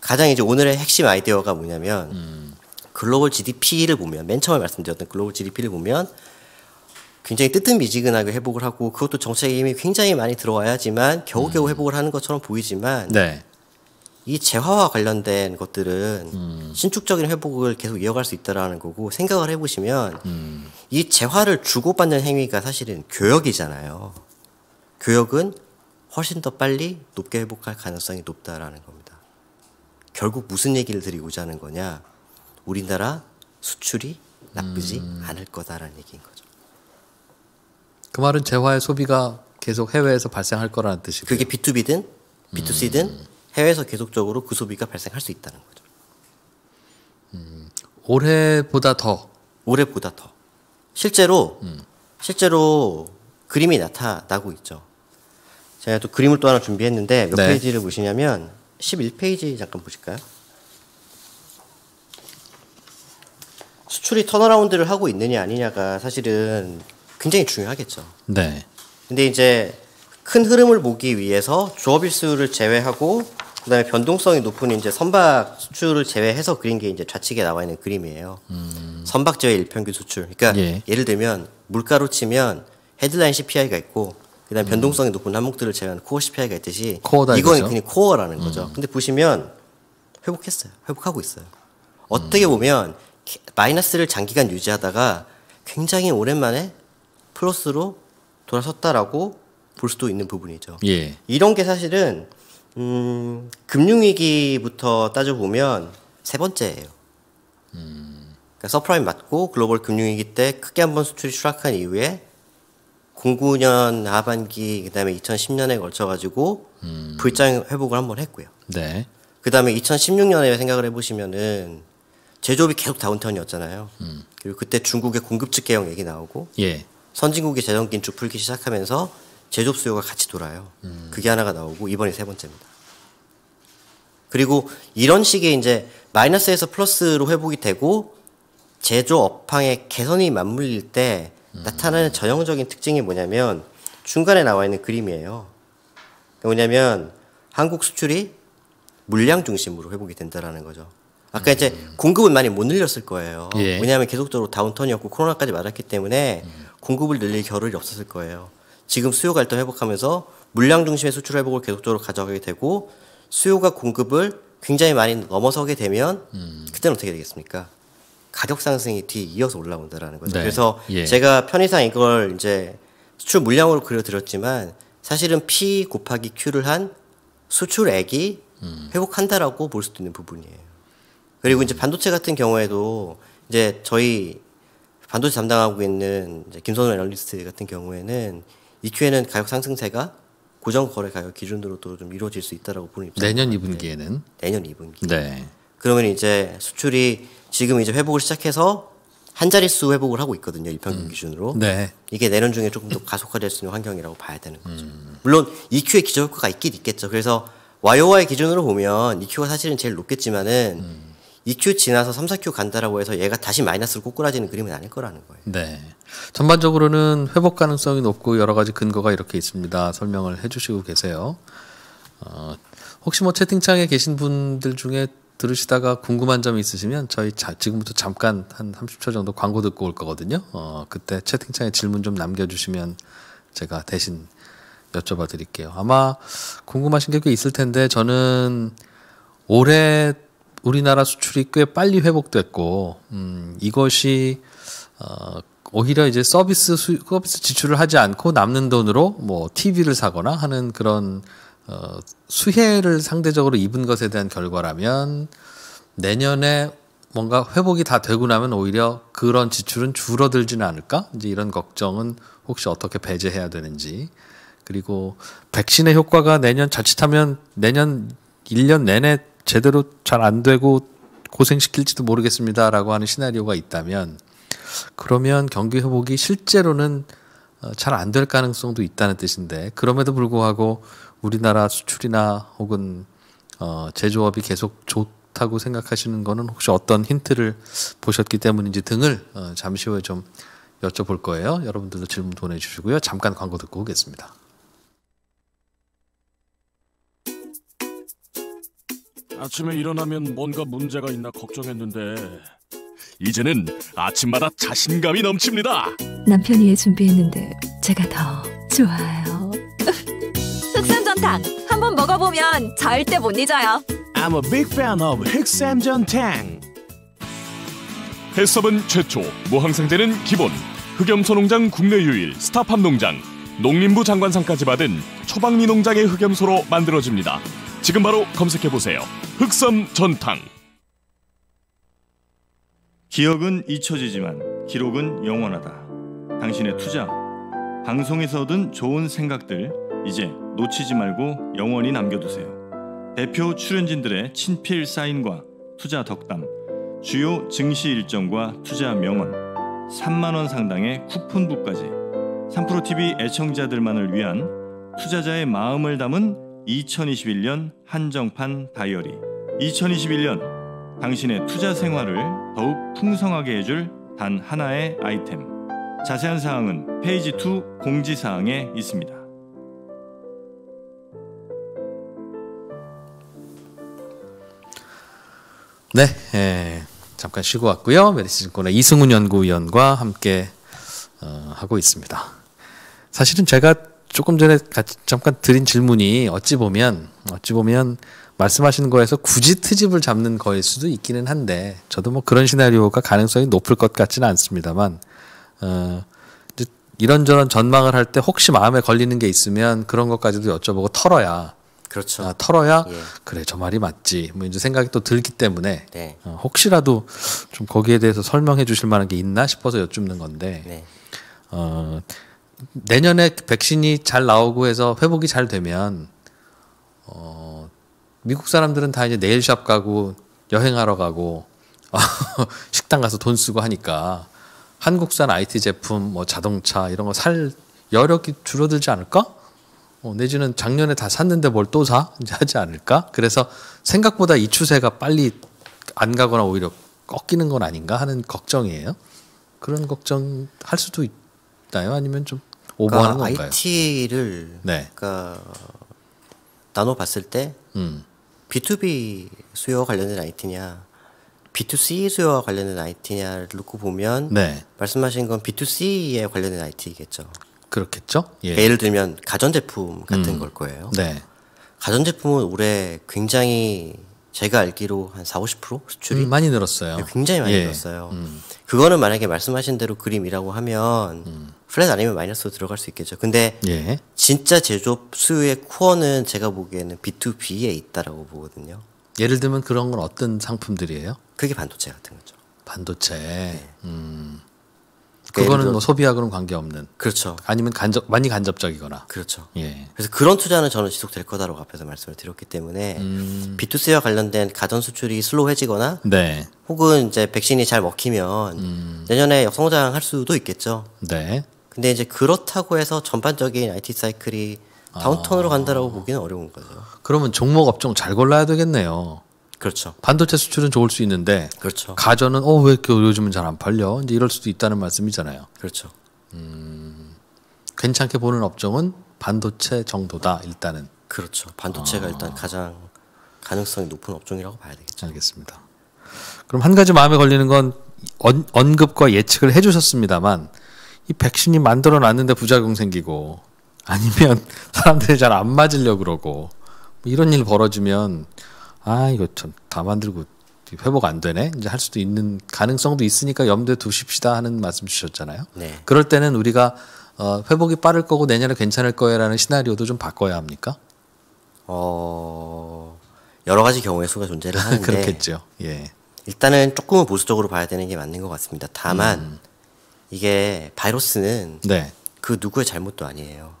가장 이제 오늘의 핵심 아이디어가 뭐냐면 음. 글로벌 GDP를 보면 맨 처음에 말씀드렸던 글로벌 GDP를 보면 굉장히 뜨뜻미지근하게 회복을 하고 그것도 정책의 힘이 굉장히 많이 들어와야지만 겨우겨우 음. 회복을 하는 것처럼 보이지만 네. 이 재화와 관련된 것들은 음. 신축적인 회복을 계속 이어갈 수 있다라는 거고 생각을 해보시면 음. 이 재화를 주고받는 행위가 사실은 교역이잖아요. 교역은 훨씬 더 빨리 높게 회복할 가능성이 높다라는 겁니다. 결국 무슨 얘기를 드리고자 하는 거냐? 우리나라 수출이 나쁘지 음. 않을 거다라는 얘기인 거죠. 그 말은 재화의 소비가 계속 해외에서 발생할 거라는 뜻이고 그게 B2B든 B2C든 음. 해외에서 계속적으로 그 소비가 발생할 수 있다는 거죠. 음. 올해보다 더 올해보다 더 실제로 음. 실제로 그림이 나타나고 있죠. 제가 또 그림을 또 하나 준비했는데 몇 네. 페이지를 보시냐면 11페이지 잠깐 보실까요? 수출이 턴어라운드를 하고 있느냐 아니냐가 사실은 굉장히 중요하겠죠. 네. 근데 이제 큰 흐름을 보기 위해서 조업일수를 제외하고 그다음에 변동성이 높은 이제 선박 수출을 제외해서 그린 게 이제 좌측에 나와 있는 그림이에요. 음. 선박 제외 일평균 수출. 그러니까 예. 를 들면 물가로 치면 헤드라인 CPI가 있고 그다음 에 음. 변동성이 높은 항목들을 제외한 코어 CPI가 있듯이 이건 그냥 코어라는 거죠. 음. 근데 보시면 회복했어요. 회복하고 있어요. 어떻게 음. 보면 마이너스를 장기간 유지하다가 굉장히 오랜만에 플러스로 돌아섰다라고 볼 수도 있는 부분이죠. 예. 이런 게 사실은 음, 금융위기부터 따져보면 세 번째예요. 그러니까 서프라임 맞고 글로벌 금융위기 때 크게 한번 수출이 추락한 이후에 09년 하반기 그다음에 2010년에 걸쳐가지고 음. 불장 회복을 한번 했고요. 네. 그다음에 2016년에 생각을 해보시면은 제조업이 계속 다운타운이었잖아요. 음. 그리고 그때 중국의 공급측 개혁 얘기 나오고 예. 선진국이 재정 긴축 풀기 시작하면서 제조업 수요가 같이 돌아요. 음. 그게 하나가 나오고 이번이 세 번째입니다. 그리고 이런 식의 이제 마이너스에서 플러스로 회복이 되고 제조업황의 개선이 맞물릴 때 음. 나타나는 전형적인 특징이 뭐냐면 중간에 나와 있는 그림이에요. 뭐냐면 한국 수출이 물량 중심으로 회복이 된다라는 거죠. 아까 이제 공급은 많이 못 늘렸을 거예요. 예. 왜냐하면 계속적으로 다운턴이었고 코로나까지 맞았기 때문에 공급을 늘릴 겨를이 없었을 거예요. 지금 수요 갈등 회복하면서 물량 중심의 수출 회복을 계속적으로 가져가게 되고 수요가 공급을 굉장히 많이 넘어서게 되면 음. 그때는 어떻게 되겠습니까? 가격 상승이 뒤 이어서 올라온다라는 거죠. 네. 그래서 예. 제가 편의상 이걸 이제 수출 물량으로 그려드렸지만 사실은 P 곱하기 Q를 한 수출액이 음. 회복한다라고 볼 수도 있는 부분이에요. 그리고 이제 반도체 같은 경우에도 이제 저희 반도체 담당하고 있는 이제 김선호 애널리스트 같은 경우에는 EQ에는 가격 상승세가 고정 거래 가격 기준으로도 좀 이루어질 수 있다라고 보는 입장. 내년 2분기에는 내년 2분기. 네. 그러면 이제 수출이 지금 이제 회복을 시작해서 한 자릿수 회복을 하고 있거든요. 일평균 음. 기준으로. 네. 이게 내년 중에 조금 더 가속화될 수 있는 환경이라고 봐야 되는 거죠. 음. 물론 EQ의 기저 효과가 있긴 있겠죠. 그래서 YOY 기준으로 보면 EQ가 사실은 제일 높겠지만은 음. 2큐 지나서 3, 4큐 간다라고 해서 얘가 다시 마이너스로 꼬꾸라지는 그림은 아닐 거라는 거예요. 네. 전반적으로는 회복 가능성이 높고 여러 가지 근거가 이렇게 있습니다. 설명을 해주시고 계세요. 어, 혹시 뭐 채팅창에 계신 분들 중에 들으시다가 궁금한 점이 있으시면 저희 자, 지금부터 잠깐 한 30초 정도 광고 듣고 올 거거든요. 어, 그때 채팅창에 질문 좀 남겨주시면 제가 대신 여쭤봐 드릴게요. 아마 궁금하신 게꽤 있을 텐데 저는 올해 우리나라 수출이 꽤 빨리 회복됐고 음, 이것이 어, 오히려 이제 서비스 수, 서비스 지출을 하지 않고 남는 돈으로 뭐 TV를 사거나 하는 그런 어, 수혜를 상대적으로 입은 것에 대한 결과라면 내년에 뭔가 회복이 다 되고 나면 오히려 그런 지출은 줄어들지는 않을까? 이제 이런 걱정은 혹시 어떻게 배제해야 되는지 그리고 백신의 효과가 내년 자칫하면 내년 1년 내내 제대로 잘 안 되고 고생시킬지도 모르겠습니다라고 하는 시나리오가 있다면 그러면 경기 회복이 실제로는 어, 잘안 될 가능성도 있다는 뜻인데 그럼에도 불구하고 우리나라 수출이나 혹은 어, 제조업이 계속 좋다고 생각하시는 거는 혹시 어떤 힌트를 보셨기 때문인지 등을 어, 잠시 후에 좀 여쭤볼 거예요. 여러분들도 질문 보내주시고요. 잠깐 광고 듣고 오겠습니다. 아침에 일어나면 뭔가 문제가 있나 걱정했는데 이제는 아침마다 자신감이 넘칩니다. 남편이 해 준비했는데 제가 더 좋아요. 흑삼전탕 한번 먹어보면 절대 못 잊어요. I'm a big fan of 흑삼전탕. 해썹은 최초, 무항생제는 기본, 흑염소 농장 국내 유일 스타팜 농장, 농림부 장관상까지 받은 초박리 농장의 흑염소로 만들어집니다. 지금 바로 검색해 보세요. 흑섬 전탕. 기억은 잊혀지지만 기록은 영원하다. 당신의 투자, 방송에서 얻은 좋은 생각들 이제 놓치지 말고 영원히 남겨두세요. 대표 출연진들의 친필 사인과 투자 덕담, 주요 증시 일정과 투자 명언, 3만 원 상당의 쿠폰북까지 3프로 TV 애청자들만을 위한 투자자의 마음을 담은 2021년 한정판 다이어리 2021년 당신의 투자 생활을 더욱 풍성하게 해줄 단 하나의 아이템 자세한 사항은 페이지 2 공지사항에 있습니다. 네, 예, 잠깐 쉬고 왔고요. 메디스권의 이승훈 연구위원과 함께 어, 하고 있습니다. 사실은 제가 조금 전에 같이 잠깐 드린 질문이 어찌 보면 어찌 보면 말씀하시는 거에서 굳이 트집을 잡는 거일 수도 있기는 한데 저도 뭐 그런 시나리오가 가능성이 높을 것 같지는 않습니다만 어, 이런저런 전망을 할 때 혹시 마음에 걸리는 게 있으면 그런 것까지도 여쭤보고 털어야 그렇죠. 아, 털어야 예. 그래 저 말이 맞지 뭐 이제 생각이 또 들기 때문에 네. 어, 혹시라도 좀 거기에 대해서 설명해 주실 만한 게 있나 싶어서 여쭙는 건데 네. 어, 내년에 백신이 잘 나오고 해서 회복이 잘 되면 어, 미국 사람들은 다 이제 네일샵 가고 여행하러 가고 식당 가서 돈 쓰고 하니까 한국산 IT 제품, 뭐 자동차 이런 거 살 여력이 줄어들지 않을까? 어, 내지는 작년에 다 샀는데 뭘 또 사? 이제 하지 않을까? 그래서 생각보다 이 추세가 빨리 안 가거나 오히려 꺾이는 건 아닌가 하는 걱정이에요. 그런 걱정 할 수도 있나요? 아니면 좀 오버하는 그러니까 건가요? IT를 네. 그러니까 나눠 봤을 때 음. B2B 수요와 관련된 IT냐 B2C 수요와 관련된 IT냐를 놓고 보면 네. 말씀하신 건 B2C에 관련된 IT겠죠. 그렇겠죠. 예. 그러니까 예를 들면 가전제품 같은 음. 걸 거예요. 네. 가전제품은 올해 굉장히 제가 알기로 한 4, 50% 수출이 음, 많이 늘었어요. 네, 굉장히 많이 예. 늘었어요. 음. 그거는 만약에 말씀하신 대로 그림이라고 하면 음. 플랫 아니면 마이너스로 들어갈 수 있겠죠. 근데 예. 진짜 제조업 수요의 코어는 제가 보기에는 B2B에 있다라고 보거든요. 예를 들면 그런 건 어떤 상품들이에요? 그게 반도체 같은 거죠. 반도체. 네. 음. 그거는 뭐 소비하고는 관계없는. 그렇죠. 아니면 간접 많이 간접적이거나. 그렇죠. 예. 그래서 그런 투자는 저는 지속될 거다라고 앞에서 말씀을 드렸기 때문에 음... B2C와 관련된 가전 수출이 슬로우해지거나 네. 혹은 이제 백신이 잘 먹히면 음... 내년에 역성장할 수도 있겠죠. 네. 근데 이제 그렇다고 해서 전반적인 IT 사이클이 아. 다운턴으로 간다라고 보기는 어려운 거죠. 그러면 종목 업종 잘 골라야 되겠네요. 그렇죠. 반도체 수출은 좋을 수 있는데 그렇죠. 가전은 어왜 그 요즘은 잘 안 팔려? 이제 이럴 수도 있다는 말씀이잖아요. 그렇죠. 음, 괜찮게 보는 업종은 반도체 정도다 일단은. 그렇죠. 반도체가 아. 일단 가장 가능성이 높은 업종이라고 봐야 되겠죠. 알겠습니다. 그럼 한 가지 마음에 걸리는 건 언급과 예측을 해주셨습니다만 이 백신이 만들어 놨는데 부작용 생기고 아니면 사람들이 잘 안 맞으려 그러고 뭐 이런 일 벌어지면 아 이거 참 다 만들고 회복 안 되네 이제 할 수도 있는 가능성도 있으니까 염두에 두십시다 하는 말씀 주셨잖아요. 네. 그럴 때는 우리가 어, 회복이 빠를 거고 내년에 괜찮을 거예요라는 시나리오도 좀 바꿔야 합니까? 어 여러 가지 경우의 수가 존재를 하는데 그렇겠죠. 예. 일단은 조금은 보수적으로 봐야 되는 게 맞는 것 같습니다. 다만 음. 이게 바이러스는 네. 그 누구의 잘못도 아니에요.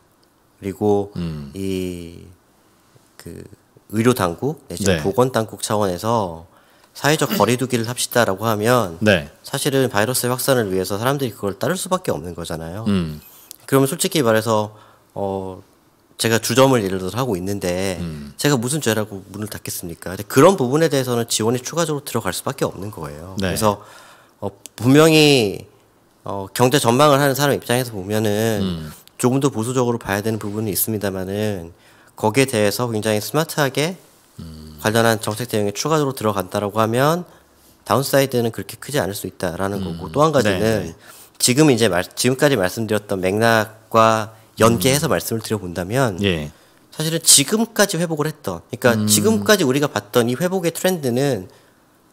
그리고 음. 이그 의료 당국 네. 보건 당국 차원에서 사회적 거리두기를 합시다라고 하면 네. 사실은 바이러스의 확산을 위해서 사람들이 그걸 따를 수밖에 없는 거잖아요. 음. 그러면 솔직히 말해서 어 제가 주점을 예를 들어 하고 있는데 음. 제가 무슨 죄라고 문을 닫겠습니까? 그런 부분에 대해서는 지원이 추가적으로 들어갈 수밖에 없는 거예요. 네. 그래서 어 분명히 어, 경제 전망을 하는 사람 입장에서 보면은 음. 조금 더 보수적으로 봐야 되는 부분은 있습니다만은 거기에 대해서 굉장히 스마트하게 음. 관련한 정책 대응에 추가적으로 들어간다라고 하면 다운사이드는 그렇게 크지 않을 수 있다라는 음. 거고 또 한 가지는 네 지금 이제 말, 지금까지 말씀드렸던 맥락과 연계해서 음. 말씀을 드려본다면 예. 사실은 지금까지 회복을 했던 그러니까 음. 지금까지 우리가 봤던 이 회복의 트렌드는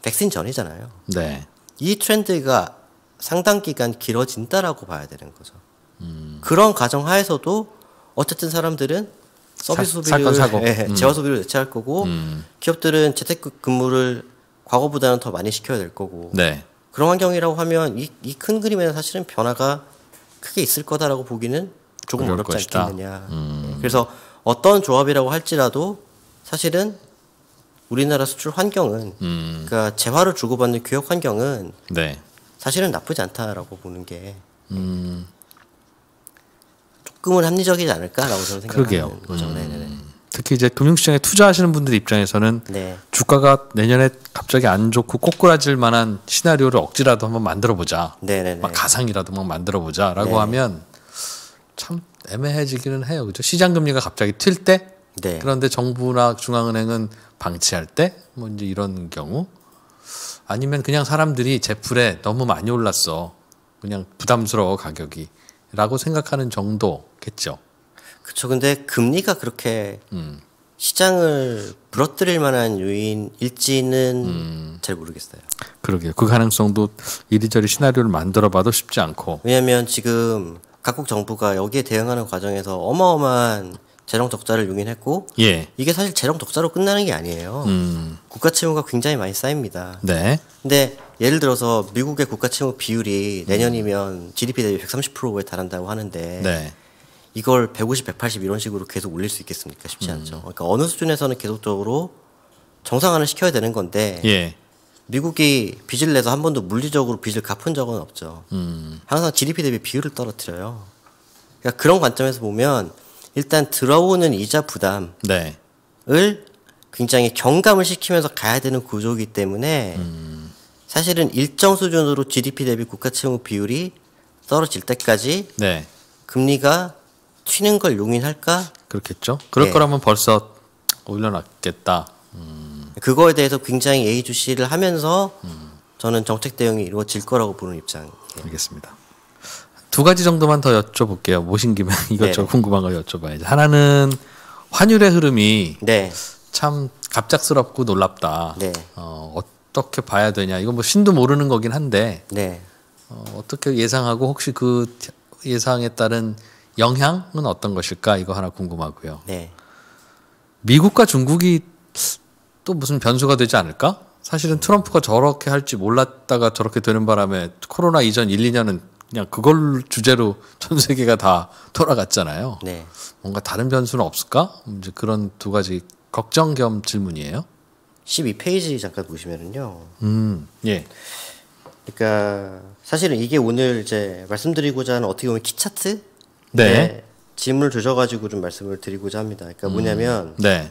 백신 전이잖아요. 네. 이 트렌드가 상당 기간 길어진다라고 봐야 되는 거죠. 음. 그런 가정 하에서도 어쨌든 사람들은 서비스 소비를 예, 음. 재화 소비를 대체할 거고 음. 기업들은 재택 근무를 과거보다는 더 많이 시켜야 될 거고 네. 그런 환경이라고 하면 이 큰 그림에는 사실은 변화가 크게 있을 거다라고 보기는 조금 어렵지 것이다. 않겠느냐. 음. 예, 그래서 어떤 조합이라고 할지라도 사실은 우리나라 수출 환경은 음. 그러니까 재화를 주고받는 교역 환경은 네. 사실은 나쁘지 않다라고 보는 게 음. 조금은 합리적이지 않을까라고 저는 생각해요. 그러게요. 음. 특히 이제 금융시장에 투자하시는 분들 입장에서는 네. 주가가 내년에 갑자기 안 좋고 꼬꾸라질 만한 시나리오를 억지라도 한번 만들어 보자. 막 가상이라도 막 만들어 보자라고 네. 하면 참 애매해지기는 해요. 그죠? 시장 금리가 갑자기 튈 때. 네. 그런데 정부나 중앙은행은 방치할 때 뭐 이제 이런 경우 아니면 그냥 사람들이 제풀에 너무 많이 올랐어. 그냥 부담스러워 가격이. 라고 생각하는 정도겠죠. 그렇죠. 근데 금리가 그렇게 음. 시장을 부러뜨릴 만한 요인일지는 음. 잘 모르겠어요. 그러게요. 그 가능성도 이리저리 시나리오를 만들어봐도 쉽지 않고. 왜냐하면 지금 각국 정부가 여기에 대응하는 과정에서 어마어마한 재정 적자를 용인했고 예. 이게 사실 재정 적자로 끝나는 게 아니에요. 음. 국가 채무가 굉장히 많이 쌓입니다. 네. 근데 예를 들어서 미국의 국가 채무 비율이 내년이면 GDP 대비 130%에 달한다고 하는데 네. 이걸 150, 180 이런 식으로 계속 올릴 수 있겠습니까? 쉽지 음. 않죠. 그러니까 어느 수준에서는 계속적으로 정상화를 시켜야 되는 건데 예. 미국이 빚을 내서 한 번도 물리적으로 빚을 갚은 적은 없죠. 음. 항상 GDP 대비 비율을 떨어뜨려요. 그러니까 그런 관점에서 보면 일단 들어오는 이자 부담을 네. 굉장히 경감을 시키면서 가야 되는 구조이기 때문에 음. 사실은 일정 수준으로 GDP 대비 국가 채무 비율이 떨어질 때까지 네. 금리가 튀는 걸 용인할까? 그렇겠죠. 그럴 네. 거라면 벌써 올려놨겠다. 음. 그거에 대해서 굉장히 예의주시를 하면서 음. 저는 정책 대응이 이루어질 거라고 보는 입장. 예. 알겠습니다. 두 가지 정도만 더 여쭤볼게요. 모신 김에 이것저것 네네. 궁금한 걸 여쭤봐야지. 하나는 환율의 흐름이 네. 참 갑작스럽고 놀랍다. 네. 어, 어떻게 봐야 되냐. 이건 뭐 신도 모르는 거긴 한데 네. 어, 어떻게 예상하고 혹시 그 예상에 따른 영향은 어떤 것일까 이거 하나 궁금하고요. 네. 미국과 중국이 또 무슨 변수가 되지 않을까? 사실은 트럼프가 저렇게 할지 몰랐다가 저렇게 되는 바람에 코로나 이전 1, 2년은 그냥 그걸 주제로 전 세계가 다 돌아갔잖아요. 네. 뭔가 다른 변수는 없을까? 이제 그런 두 가지 걱정 겸 질문이에요. 12페이지 잠깐 보시면은요. 음, 예. 그러니까 사실은 이게 오늘 이제 말씀드리고자 하는 어떻게 보면 키 차트? 네. 네. 질문을 주셔가지고 좀 말씀을 드리고자 합니다. 그러니까 음, 뭐냐면 음, 네.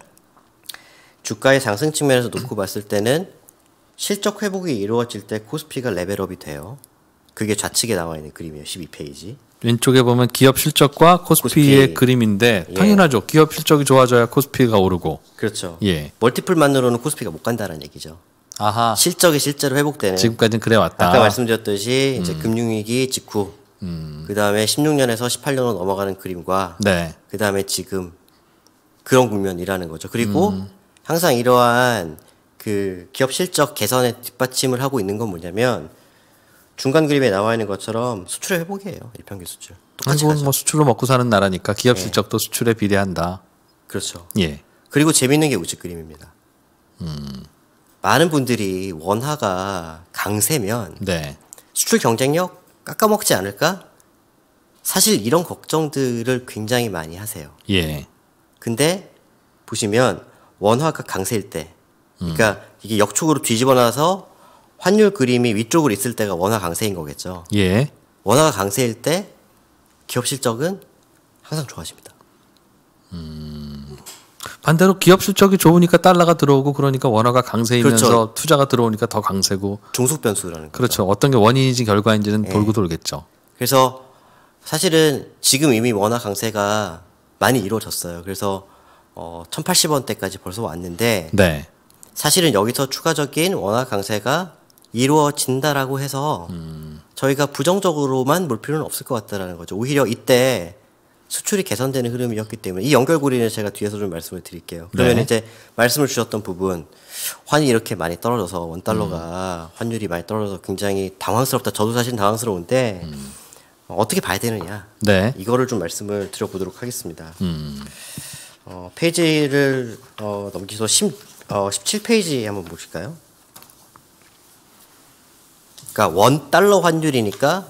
주가의 상승 측면에서 놓고 봤을 때는 실적 회복이 이루어질 때 코스피가 레벨업이 돼요. 그게 좌측에 나와 있는 그림이에요. 12페이지. 왼쪽에 보면 기업 실적과 코스피의 코스피. 그림인데 예. 당연하죠. 기업 실적이 좋아져야 코스피가 오르고. 그렇죠. 예. 멀티플만으로는 코스피가 못 간다는 얘기죠. 아하. 실적이 실제로 회복되는. 지금까지는 그래 왔다. 아까 말씀드렸듯이 이제 음. 금융위기 직후, 음. 그 다음에 16년에서 18년으로 넘어가는 그림과, 네. 그 다음에 지금 그런 국면이라는 거죠. 그리고 음. 항상 이러한 그 기업 실적 개선에 뒷받침을 하고 있는 건 뭐냐면 중간 그림에 나와 있는 것처럼 수출 회복이에요. 일평균 수출. 한국은 뭐 수출로 먹고 사는 나라니까 기업 예. 실적도 예. 수출에 비례한다. 그렇죠. 예. 그리고 재밌는 게 우측 그림입니다. 음. 많은 분들이 원화가 강세면 네. 수출 경쟁력 깎아먹지 않을까? 사실 이런 걱정들을 굉장히 많이 하세요. 예. 근데 보시면 원화가 강세일 때, 그러니까 음. 이게 역축으로 뒤집어놔서 환율 그림이 위쪽으로 있을 때가 원화 강세인 거겠죠. 예. 원화가 강세일 때 기업 실적은 항상 좋아집니다. 음. 반대로 기업 실적이 좋으니까 달러가 들어오고 그러니까 원화가 강세이면서 그렇죠. 투자가 들어오니까 더 강세고 종속 변수라는 그렇죠. 어떤 게 원인인지 결과인지는 예. 돌고 돌겠죠. 그래서 사실은 지금 이미 원화 강세가 많이 이루어졌어요. 그래서 어 1,080원대까지 벌써 왔는데 네. 사실은 여기서 추가적인 원화 강세가 이루어진다라고 해서 음. 저희가 부정적으로만 볼 필요는 없을 것 같다라는 거죠. 오히려 이때 수출이 개선되는 흐름이었기 때문에 이 연결고리는 제가 뒤에서 좀 말씀을 드릴게요. 그러면 네. 이제 말씀을 주셨던 부분 환이 이렇게 많이 떨어져서 원 달러가 음. 환율이 많이 떨어져서 굉장히 당황스럽다. 저도 사실 당황스러운데 음. 어떻게 봐야 되느냐 네. 이거를 좀 말씀을 드려보도록 하겠습니다. 음. 어, 페이지를 어, 넘기서 10, 어, 17페이지 한번 보실까요? 그러니까 원 달러 환율이니까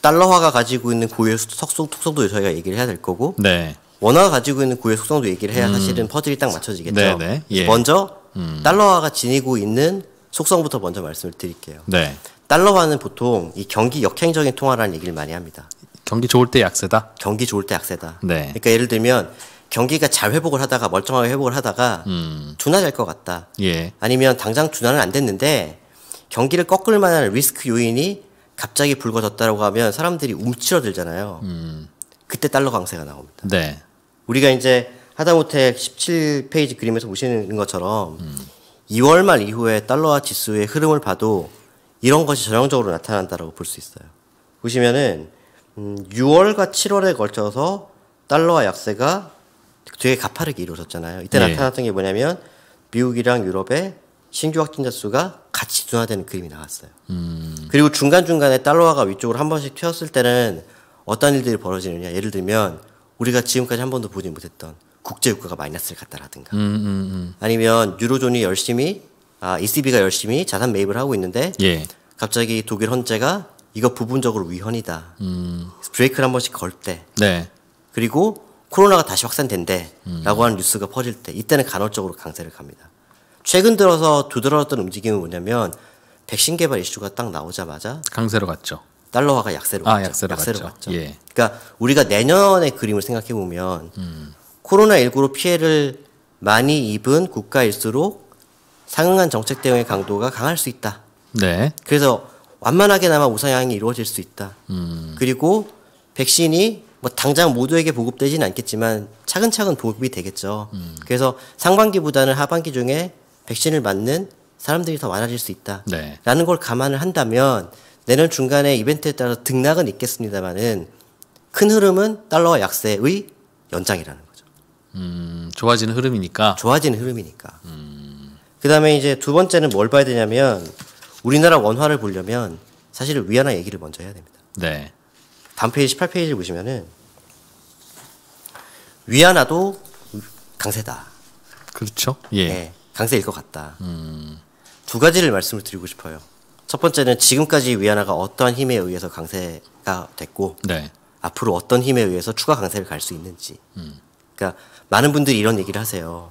달러화가 가지고 있는 고유의 속성 특성도 저희가 얘기를 해야 될 거고 네. 원화가 가지고 있는 고유의 속성도 얘기를 해야 음. 사실은 퍼즐이 딱 맞춰지겠죠. 네, 네. 예. 먼저 음. 달러화가 지니고 있는 속성부터 먼저 말씀을 드릴게요. 네. 달러화는 보통 이 경기 역행적인 통화라는 얘기를 많이 합니다. 경기 좋을 때 약세다. 경기 좋을 때 약세다. 네. 그러니까 예를 들면 경기가 잘 회복을 하다가 멀쩡하게 회복을 하다가 음. 둔화될 것 같다. 예. 아니면 당장 둔화는 안 됐는데 경기를 꺾을 만한 리스크 요인이 갑자기 불거졌다라고 하면 사람들이 움츠러들잖아요. 음. 그때 달러 강세가 나옵니다. 네. 우리가 이제 하다못해 17페이지 그림에서 보시는 것처럼 음. 2월 말 이후에 달러와 지수의 흐름을 봐도 이런 것이 전형적으로 나타난다라고 볼 수 있어요. 보시면은 음, 6월과 7월에 걸쳐서 달러와 약세가 되게 가파르게 이루어졌잖아요. 이때 네. 나타났던 게 뭐냐면 미국이랑 유럽의 신규 확진자 수가 같이 둔화되는 그림이 나왔어요. 음. 그리고 중간중간에 달러화가 위쪽으로 한 번씩 튀었을 때는 어떤 일들이 벌어지느냐. 예를 들면 우리가 지금까지 한 번도 보지 못했던 국제유가가 마이너스를 갔다라든가. 음, 음, 음, 아니면 유로존이 열심히 아, ECB가 열심히 자산 매입을 하고 있는데 예. 갑자기 독일 헌재가 이거 부분적으로 위헌이다. 음. 브레이크를 한 번씩 걸 때. 네. 그리고 코로나가 다시 확산된대라고 음. 하는 뉴스가 퍼질 때 이때는 간헐적으로 강세를 갑니다. 최근 들어서 두드러졌던 움직임은 뭐냐면 백신 개발 이슈가 딱 나오자마자 강세로 갔죠. 달러화가 약세로 아, 갔죠. 약세로, 약세로 갔죠. 갔죠. 예. 그러니까 우리가 내년의 그림을 생각해 보면 음. 코로나 19로 피해를 많이 입은 국가일수록 상응한 정책 대응의 강도가 강할 수 있다. 네. 그래서 완만하게나마 우상향이 이루어질 수 있다. 음. 그리고 백신이 뭐 당장 모두에게 보급되지는 않겠지만 차근차근 보급이 되겠죠. 음. 그래서 상반기보다는 하반기 중에 백신을 맞는 사람들이 더 많아질 수 있다라는 네. 걸 감안을 한다면 내년 중간에 이벤트에 따라 등락은 있겠습니다만은 큰 흐름은 달러와 약세의 연장이라는 거죠. 음, 좋아지는 흐름이니까. 좋아지는 흐름이니까. 음. 그다음에 이제 두 번째는 뭘 봐야 되냐면 우리나라 원화를 보려면 사실 위안화 얘기를 먼저 해야 됩니다. 네. 다음 페이지 18페이지 보시면은 위안화도 강세다. 그렇죠. 예. 네. 강세일 것 같다. 음. 두 가지를 말씀을 드리고 싶어요. 첫 번째는 지금까지 위안화가 어떠한 힘에 의해서 강세가 됐고 네. 앞으로 어떤 힘에 의해서 추가 강세를 갈 수 있는지. 음. 그러니까 많은 분들이 이런 얘기를 하세요.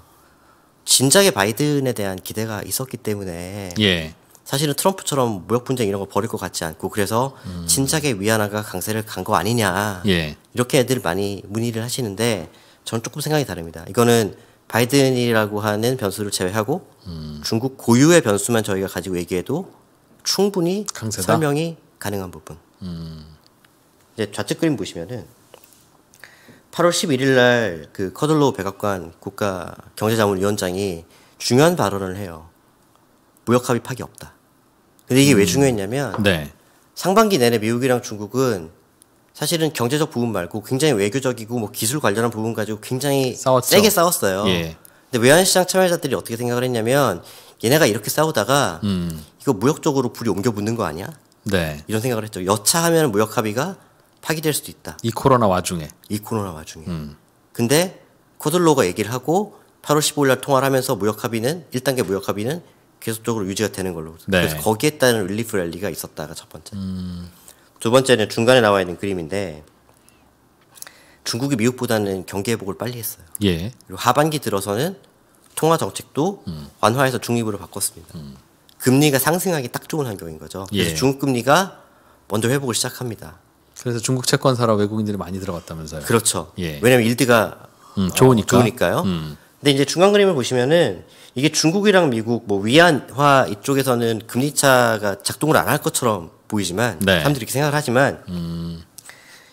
진작에 바이든에 대한 기대가 있었기 때문에 예. 사실은 트럼프처럼 무역 분쟁 이런 거 버릴 것 같지 않고 그래서 음. 진작에 위안화가 강세를 간 거 아니냐 예. 이렇게 애들 많이 문의를 하시는데 저는 조금 생각이 다릅니다. 이거는 바이든이라고 하는 변수를 제외하고 음. 중국 고유의 변수만 저희가 가지고 얘기해도 충분히 강세다? 설명이 가능한 부분. 음. 이제 좌측 그림 보시면은 8월 11일 날그 커들로 백악관 국가 경제자문위원장이 중요한 발언을 해요. 무역 합의 파기 없다. 근데 이게 음. 왜 중요했냐면 네. 상반기 내내 미국이랑 중국은 사실은 경제적 부분 말고 굉장히 외교적이고 뭐 기술 관련한 부분 가지고 굉장히 싸웠죠. 세게 싸웠어요. 예. 근데 외환시장 참여자들이 어떻게 생각을 했냐면 얘네가 이렇게 싸우다가 음. 이거 무역적으로 불이 옮겨 붙는 거 아니야? 네. 이런 생각을 했죠. 여차하면 무역 합의가 파기될 수도 있다. 이 코로나 와중에. 이 코로나 와중에. 음. 근데 코들로가 얘기를 하고 8월 15일 날 통화를 하면서 무역 합의는 1단계 무역 합의는 계속적으로 유지가 되는 걸로. 네. 그래서 거기에 따른 릴리프 랠리가 있었다가 첫 번째. 음. 두 번째는 중간에 나와 있는 그림인데 중국이 미국보다는 경계 회복을 빨리 했어요. 예. 그리고 하반기 들어서는 통화 정책도 음. 완화해서 중립으로 바꿨습니다. 음. 금리가 상승하기 딱 좋은 환경인 거죠. 그래서 예. 중국 금리가 먼저 회복을 시작합니다. 그래서 중국 채권 사러 외국인들이 많이 들어갔다면서요. 그렇죠. 예. 왜냐하면 일드가 음, 좋으니까. 어, 좋으니까요. 음. 근데 이제 중간 그림을 보시면은 이게 중국이랑 미국 뭐 위안화 이쪽에서는 금리 차가 작동을 안 할 것처럼 보이지만 네. 사람들이 이렇게 생각을 하지만 음.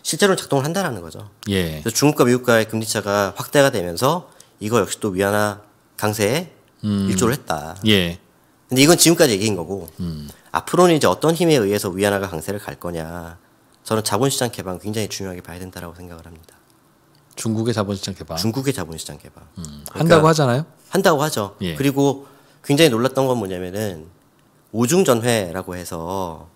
실제로는 작동을 한다라는 거죠. 예. 그래서 중국과 미국과의 금리 차가 확대가 되면서 이거 역시 또 위안화 강세에 음. 일조를 했다. 예. 근데 이건 지금까지 얘기인 거고 음. 앞으로는 이제 어떤 힘에 의해서 위안화가 강세를 갈 거냐. 저는 자본시장 개방 굉장히 중요하게 봐야 된다라고 생각을 합니다. 중국의 자본시장 개방. 중국의 자본시장 개방. 음. 그러니까 한다고 하잖아요. 한다고 하죠. 예. 그리고 굉장히 놀랐던 건 뭐냐면은 오중전회라고 해서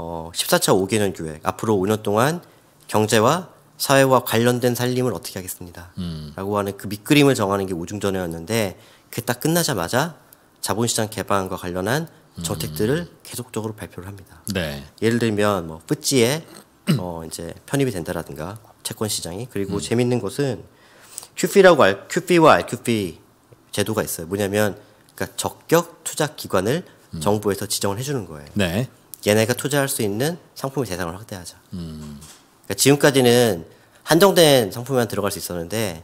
어, 14차 5개년 계획 앞으로 5년 동안 경제와 사회와 관련된 살림을 어떻게 하겠습니다. 음. 라고 하는 그 밑그림을 정하는 게 오중전해였는데 그게 딱 끝나자마자 자본시장 개방과 관련한 음. 정책들을 음. 계속적으로 발표를 합니다. 네. 예를 들면 뭐 뿌찌에 어 이제 편입이 된다라든가 채권 시장이 그리고 음. 재밌는 것은 QF라고 알 QF와 RQF 제도가 있어요. 뭐냐면 그러니까 적격 투자 기관을 음. 정부에서 지정을 해주는 거예요. 네. 얘네가 투자할 수 있는 상품의 대상을 확대하자. 음. 그러니까 지금까지는 한정된 상품에만 들어갈 수 있었는데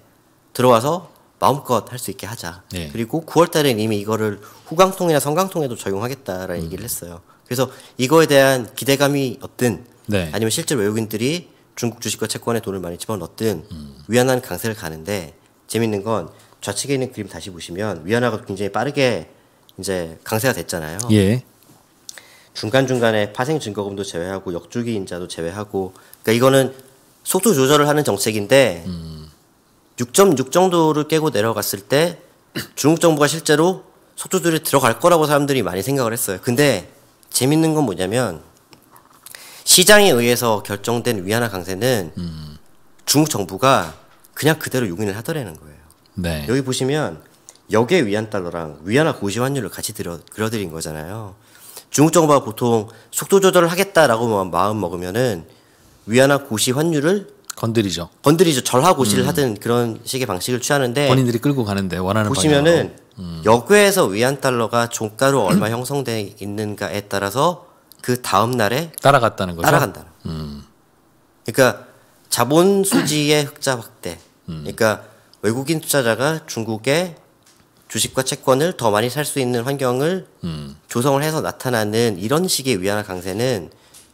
들어와서 마음껏 할 수 있게 하자. 네. 그리고 9월 달엔 이미 이거를 후광통이나 성광통에도 적용하겠다라는 음. 얘기를 했어요. 그래서 이거에 대한 기대감이 어떤 네. 아니면 실제 외국인들이 중국 주식과 채권에 돈을 많이 집어넣든 음. 위안화는 강세를 가는데 재밌는 건 좌측에 있는 그림 다시 보시면 위안화가 굉장히 빠르게 이제 강세가 됐잖아요. 예. 중간중간에 파생 증거금도 제외하고 역주기 인자도 제외하고 그러니까 이거는 속도 조절을 하는 정책인데 음. 6.6 정도를 깨고 내려갔을 때 중국 정부가 실제로 속도 조절이 들어갈 거라고 사람들이 많이 생각을 했어요. 근데 재밌는 건 뭐냐면 시장에 의해서 결정된 위안화 강세는 음. 중국 정부가 그냥 그대로 용인을 하더라는 거예요. 네. 여기 보시면 역의 위안 달러랑 위안화 고시 환율을 같이 들어 그려드린 거잖아요. 중국 정부가 보통 속도 조절을 하겠다라고 마음 먹으면은 위안화 고시 환율을 건드리죠. 건드리죠. 절하 고시를 음. 하든 그런 식의 방식을 취하는데 본인들이 끌고 가는데 원하는 보시면은 음. 역외에서 위안 달러가 종가로 얼마 음? 형성돼 있는가에 따라서 그 다음 날에 따라갔다는 거죠. 따라간다. 음. 그러니까 자본 수지의 흑자 확대. 음. 그러니까 외국인 투자자가 중국에 주식과 채권을 더 많이 살 수 있는 환경을 음. 조성을 해서 나타나는 이런 식의 위안화 강세는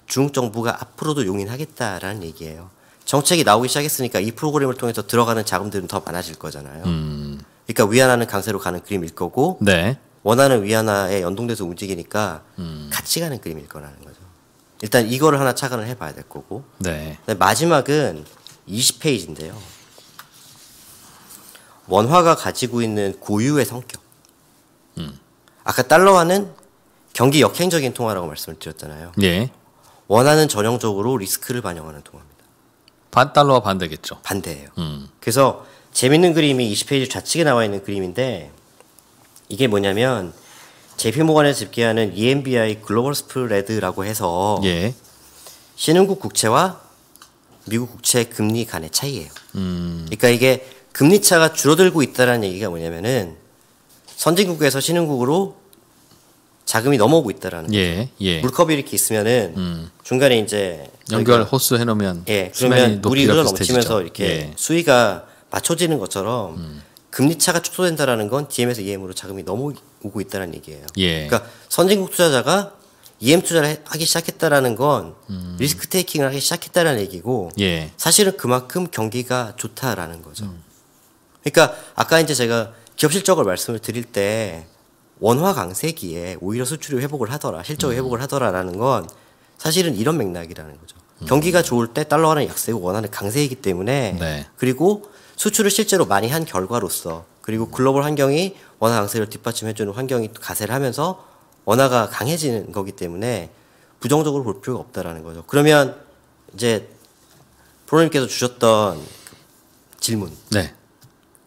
중국 정부가 앞으로도 용인하겠다라는 얘기예요. 정책이 나오기 시작했으니까 이 프로그램을 통해서 들어가는 자금들은 더 많아질 거잖아요. 음. 그러니까 위안화는 강세로 가는 그림일 거고 네. 원하는 위안화에 연동돼서 움직이니까 음. 같이 가는 그림일 거라는 거죠. 일단 이거를 하나 착안을 해봐야 될 거고 네. 마지막은 20페이지인데요. 원화가 가지고 있는 고유의 성격. 음. 아까 달러화는 경기 역행적인 통화라고 말씀을 드렸잖아요. 예. 원화는 전형적으로 리스크를 반영하는 통화입니다. 반 달러와 반대겠죠. 반대예요. 음. 그래서 재밌는 그림이 20페이지 좌측에 나와 있는 그림인데 이게 뭐냐면 제피모간에서 집계하는 EMBI 글로벌 스프레드라고 해서 예. 신흥국 국채와 미국 국채 금리 간의 차이예요. 음. 그러니까 이게 금리차가 줄어들고 있다는 얘기가 뭐냐면은 선진국에서 신흥국으로 자금이 넘어오고 있다라는 예, 예. 물컵이 이렇게 있으면은 음. 중간에 이제 연결 그러니까 호스 해놓으면 예 그러면 물이 흘러 넘치면서 이렇게 예. 수위가 맞춰지는 것처럼 음. 금리 차가 축소된다라는 건 DM에서 EM으로 자금이 넘어오고 있다는 얘기예요. 예. 그러니까 선진국 투자자가 EM 투자를 하기 시작했다라는 건 음. 리스크 테이킹을 하기 시작했다라는 얘기고 예. 사실은 그만큼 경기가 좋다라는 거죠. 음. 그러니까 아까 이제 제가 기업 실적을 말씀을 드릴 때 원화 강세기에 오히려 수출이 회복을 하더라, 실적이 음. 회복을 하더라라는 건 사실은 이런 맥락이라는 거죠. 음. 경기가 좋을 때 달러화는 약세고 원화는 강세이기 때문에 네. 그리고 수출을 실제로 많이 한 결과로서 그리고 음. 글로벌 환경이 원화 강세를 뒷받침해주는 환경이 가세를 하면서 원화가 강해지는 거기 때문에 부정적으로 볼 필요가 없다라는 거죠. 그러면 이제 프로님께서 주셨던 질문. 네.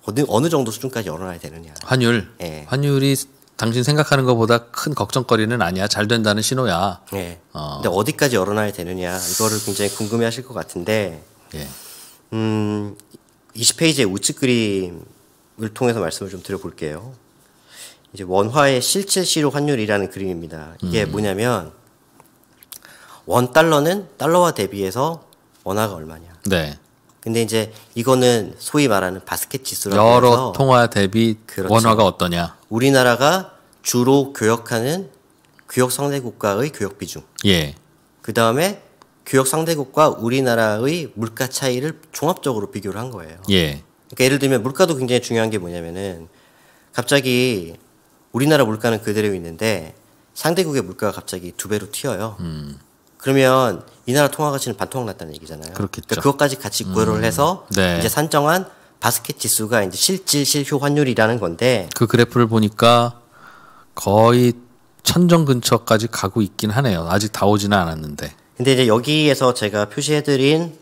어느 어느 정도 수준까지 열어놔야 되느냐. 환율. 예. 환율이 당신 생각하는 것보다 큰 걱정거리는 아니야. 잘 된다는 신호야. 예. 어. 근데 어디까지 열어놔야 되느냐 이거를 굉장히 궁금해하실 것 같은데. 예. 음, 20페이지의 우측 그림을 통해서 말씀을 좀 드려볼게요. 이제 원화의 실제 시로 환율이라는 그림입니다. 이게 음. 뭐냐면 원 달러는 달러와 대비해서 원화가 얼마냐. 네. 근데 이제 이거는 소위 말하는 바스켓 지수라고 여러 통화 대비 그렇죠. 원화가 어떠냐. 우리나라가 주로 교역하는 교역 상대 국가의 교역 비중. 예. 그 다음에 교역 상대 국과 우리나라의 물가 차이를 종합적으로 비교를 한 거예요. 예. 그러니까 예를 들면 물가도 굉장히 중요한 게 뭐냐면은 갑자기 우리나라 물가는 그대로 있는데 상대국의 물가가 갑자기 두 배로 튀어요. 음. 그러면 이 나라 통화 가치는 반토막 났다는 얘기잖아요. 그렇겠죠. 그러니까 그것까지 같이 고려를 음. 해서 네. 이제 산정한 바스켓 지수가 이제 실질 실효 환율이라는 건데 그 그래프를 보니까 거의 천정 근처까지 가고 있긴 하네요. 아직 다 오지는 않았는데. 근데 이제 여기에서 제가 표시해드린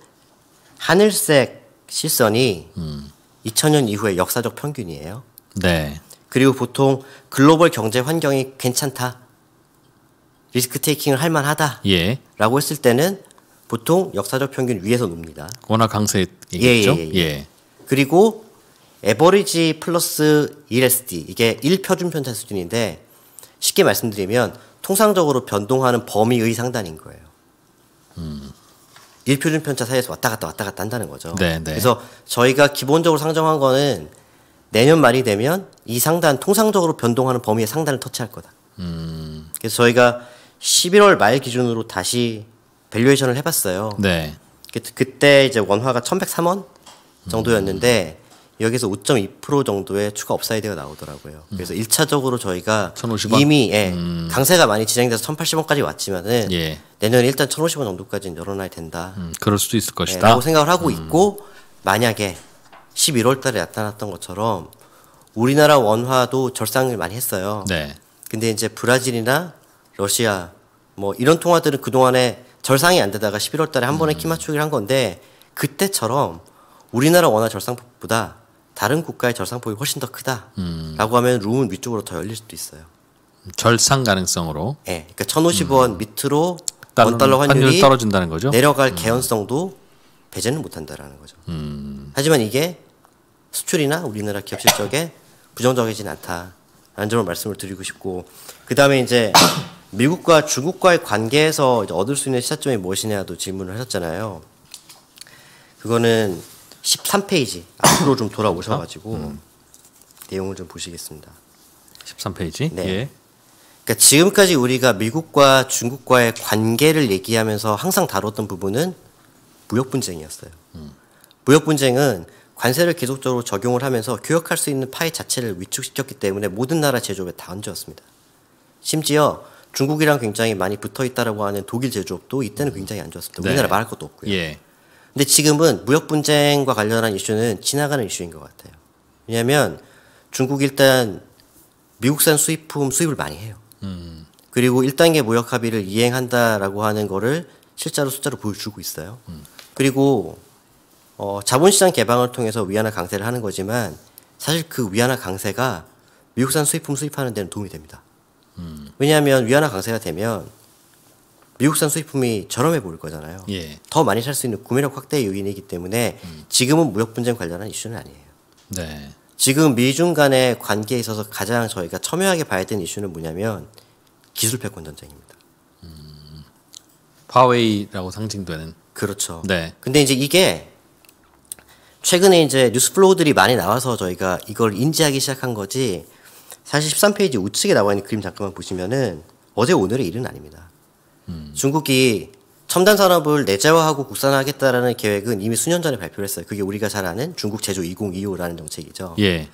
하늘색 실선이 음. 2000년 이후의 역사적 평균이에요. 네. 그리고 보통 글로벌 경제 환경이 괜찮다. 리스크 테이킹을 할 만하다. 예. 라고 했을 때는 보통 역사적 평균 위에서 놉니다. 워낙 강세겠죠? 예, 예, 예, 예, 그리고 에버리지 플러스 ESD 이게 1표준 편차 수준인데 쉽게 말씀드리면 통상적으로 변동하는 범위의 상단인 거예요. 음. 1표준 편차 사이에서 왔다 갔다 왔다 갔다 한다는 거죠. 네, 네. 그래서 저희가 기본적으로 상정한 거는 내년 말이 되면 이 상단 통상적으로 변동하는 범위의 상단을 터치할 거다. 음. 그래서 저희가 11월 말 기준으로 다시 밸류에이션을 해봤어요. 네. 그, 때 이제 원화가 1,103원 정도였는데 음. 여기서 5.2% 정도의 추가 업사이드가 나오더라고요. 음. 그래서 일차적으로 저희가 1,050원? 이미 예, 음. 강세가 많이 진행돼서 1,080원까지 왔지만은 예. 내년에 일단 1,050원 정도까지는 열어놔야 된다. 음, 그럴 수도 있을 예, 것이다. 예, 라고 생각을 하고 음. 있고 만약에 11월 달에 나타났던 것처럼 우리나라 원화도 절상을 많이 했어요. 네. 근데 이제 브라질이나 러시아 뭐 이런 통화들은 그동안에 절상이 안 되다가 11월 달에 한 음. 번에 키마축을한 건데 그때처럼 우리나라 원화 절상폭보다 다른 국가의 절상폭이 훨씬 더 크다라고 음. 하면 룸은 위쪽으로 더 열릴 수도 있어요. 절상 가능성으로. 예. 네, 그러니까 1,050원 음. 밑으로 원 달러 환율이 떨어진다는 거죠. 내려갈 음. 개연성도 배제는 못한다라는 거죠. 음. 하지만 이게 수출이나 우리나라 기업 실적에 부정적이진 않다라는 점을 말씀을 드리고 싶고 그 다음에 이제 미국과 중국과의 관계에서 얻을 수 있는 시사점이 무엇이냐도 질문을 하셨잖아요. 그거는 13페이지 앞으로 좀 돌아오셔가지고 음. 음. 내용을 좀 보시겠습니다. 13페이지. 네. 예. 그러니까 지금까지 우리가 미국과 중국과의 관계를 얘기하면서 항상 다뤘던 부분은 무역 분쟁이었어요. 음. 무역 분쟁은 관세를 계속적으로 적용을 하면서 교역할 수 있는 파이 자체를 위축시켰기 때문에 모든 나라 제조업에 다 얹었습니다. 심지어 중국이랑 굉장히 많이 붙어 있다라고 하는 독일 제조업도 이때는 굉장히 안 좋았습니다. 네. 우리나라 말할 것도 없고요. 예. 근데 지금은 무역 분쟁과 관련한 이슈는 지나가는 이슈인 것 같아요. 왜냐하면 중국 일단 미국산 수입품 수입을 많이 해요. 음. 그리고 1단계 무역 합의를 이행한다라고 하는 거를 실제로 숫자로 보여주고 있어요. 음. 그리고 어, 자본시장 개방을 통해서 위안화 강세를 하는 거지만 사실 그 위안화 강세가 미국산 수입품 수입하는 데는 도움이 됩니다. 음. 왜냐하면 위안화 강세가 되면 미국산 수입품이 저렴해 보일 거잖아요. 예. 더 많이 살 수 있는 구매력 확대 요인이기 때문에 음. 지금은 무역 분쟁 관련한 이슈는 아니에요. 네. 지금 미중 간의 관계에 있어서 가장 저희가 첨예하게 봐야 되는 이슈는 뭐냐면 기술 패권 전쟁입니다. 음, 화웨이라고 상징되는. 그렇죠. 네. 근데 이제 이게 최근에 이제 뉴스 플로우들이 많이 나와서 저희가 이걸 인지하기 시작한 거지 사실 13페이지 우측에 나와 있는 그림 잠깐만 보시면은 어제 오늘의 일은 아닙니다. 음. 중국이 첨단 산업을 내재화하고 국산화하겠다라는 계획은 이미 수년 전에 발표를 했어요. 그게 우리가 잘 아는 중국 제조 2025라는 정책이죠. 예.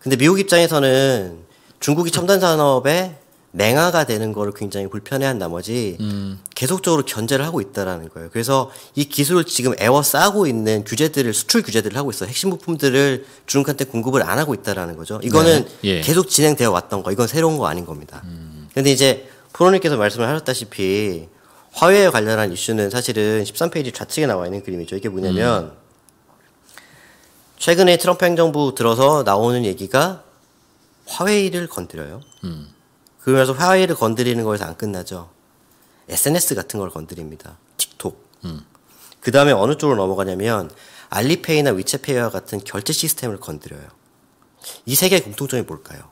근데 미국 입장에서는 중국이 첨단 산업에 맹아가 되는 거를 굉장히 불편해한 나머지 음. 계속적으로 견제를 하고 있다라는 거예요. 그래서 이 기술을 지금 애워싸고 있는 규제들을 수출 규제들을 하고 있어. 요 핵심 부품들을 중국한테 공급을 안 하고 있다라는 거죠. 이거는 네. 예. 계속 진행되어 왔던 거. 이건 새로운 거 아닌 겁니다. 음. 근데 이제 프로님께서 말씀을 하셨다시피 화웨이와 관련한 이슈는 사실은 13페이지 좌측에 나와 있는 그림이죠. 이게 뭐냐면 음. 최근에 트럼프 행정부 들어서 나오는 얘기가 화웨이를 건드려요. 음. 그러면서 화웨이를 건드리는 거에서 안 끝나죠. SNS 같은 걸 건드립니다. 틱톡. 음. 그 다음에 어느 쪽으로 넘어가냐면 알리페이나 위챗페이와 같은 결제 시스템을 건드려요. 이 세 개의 공통점이 뭘까요?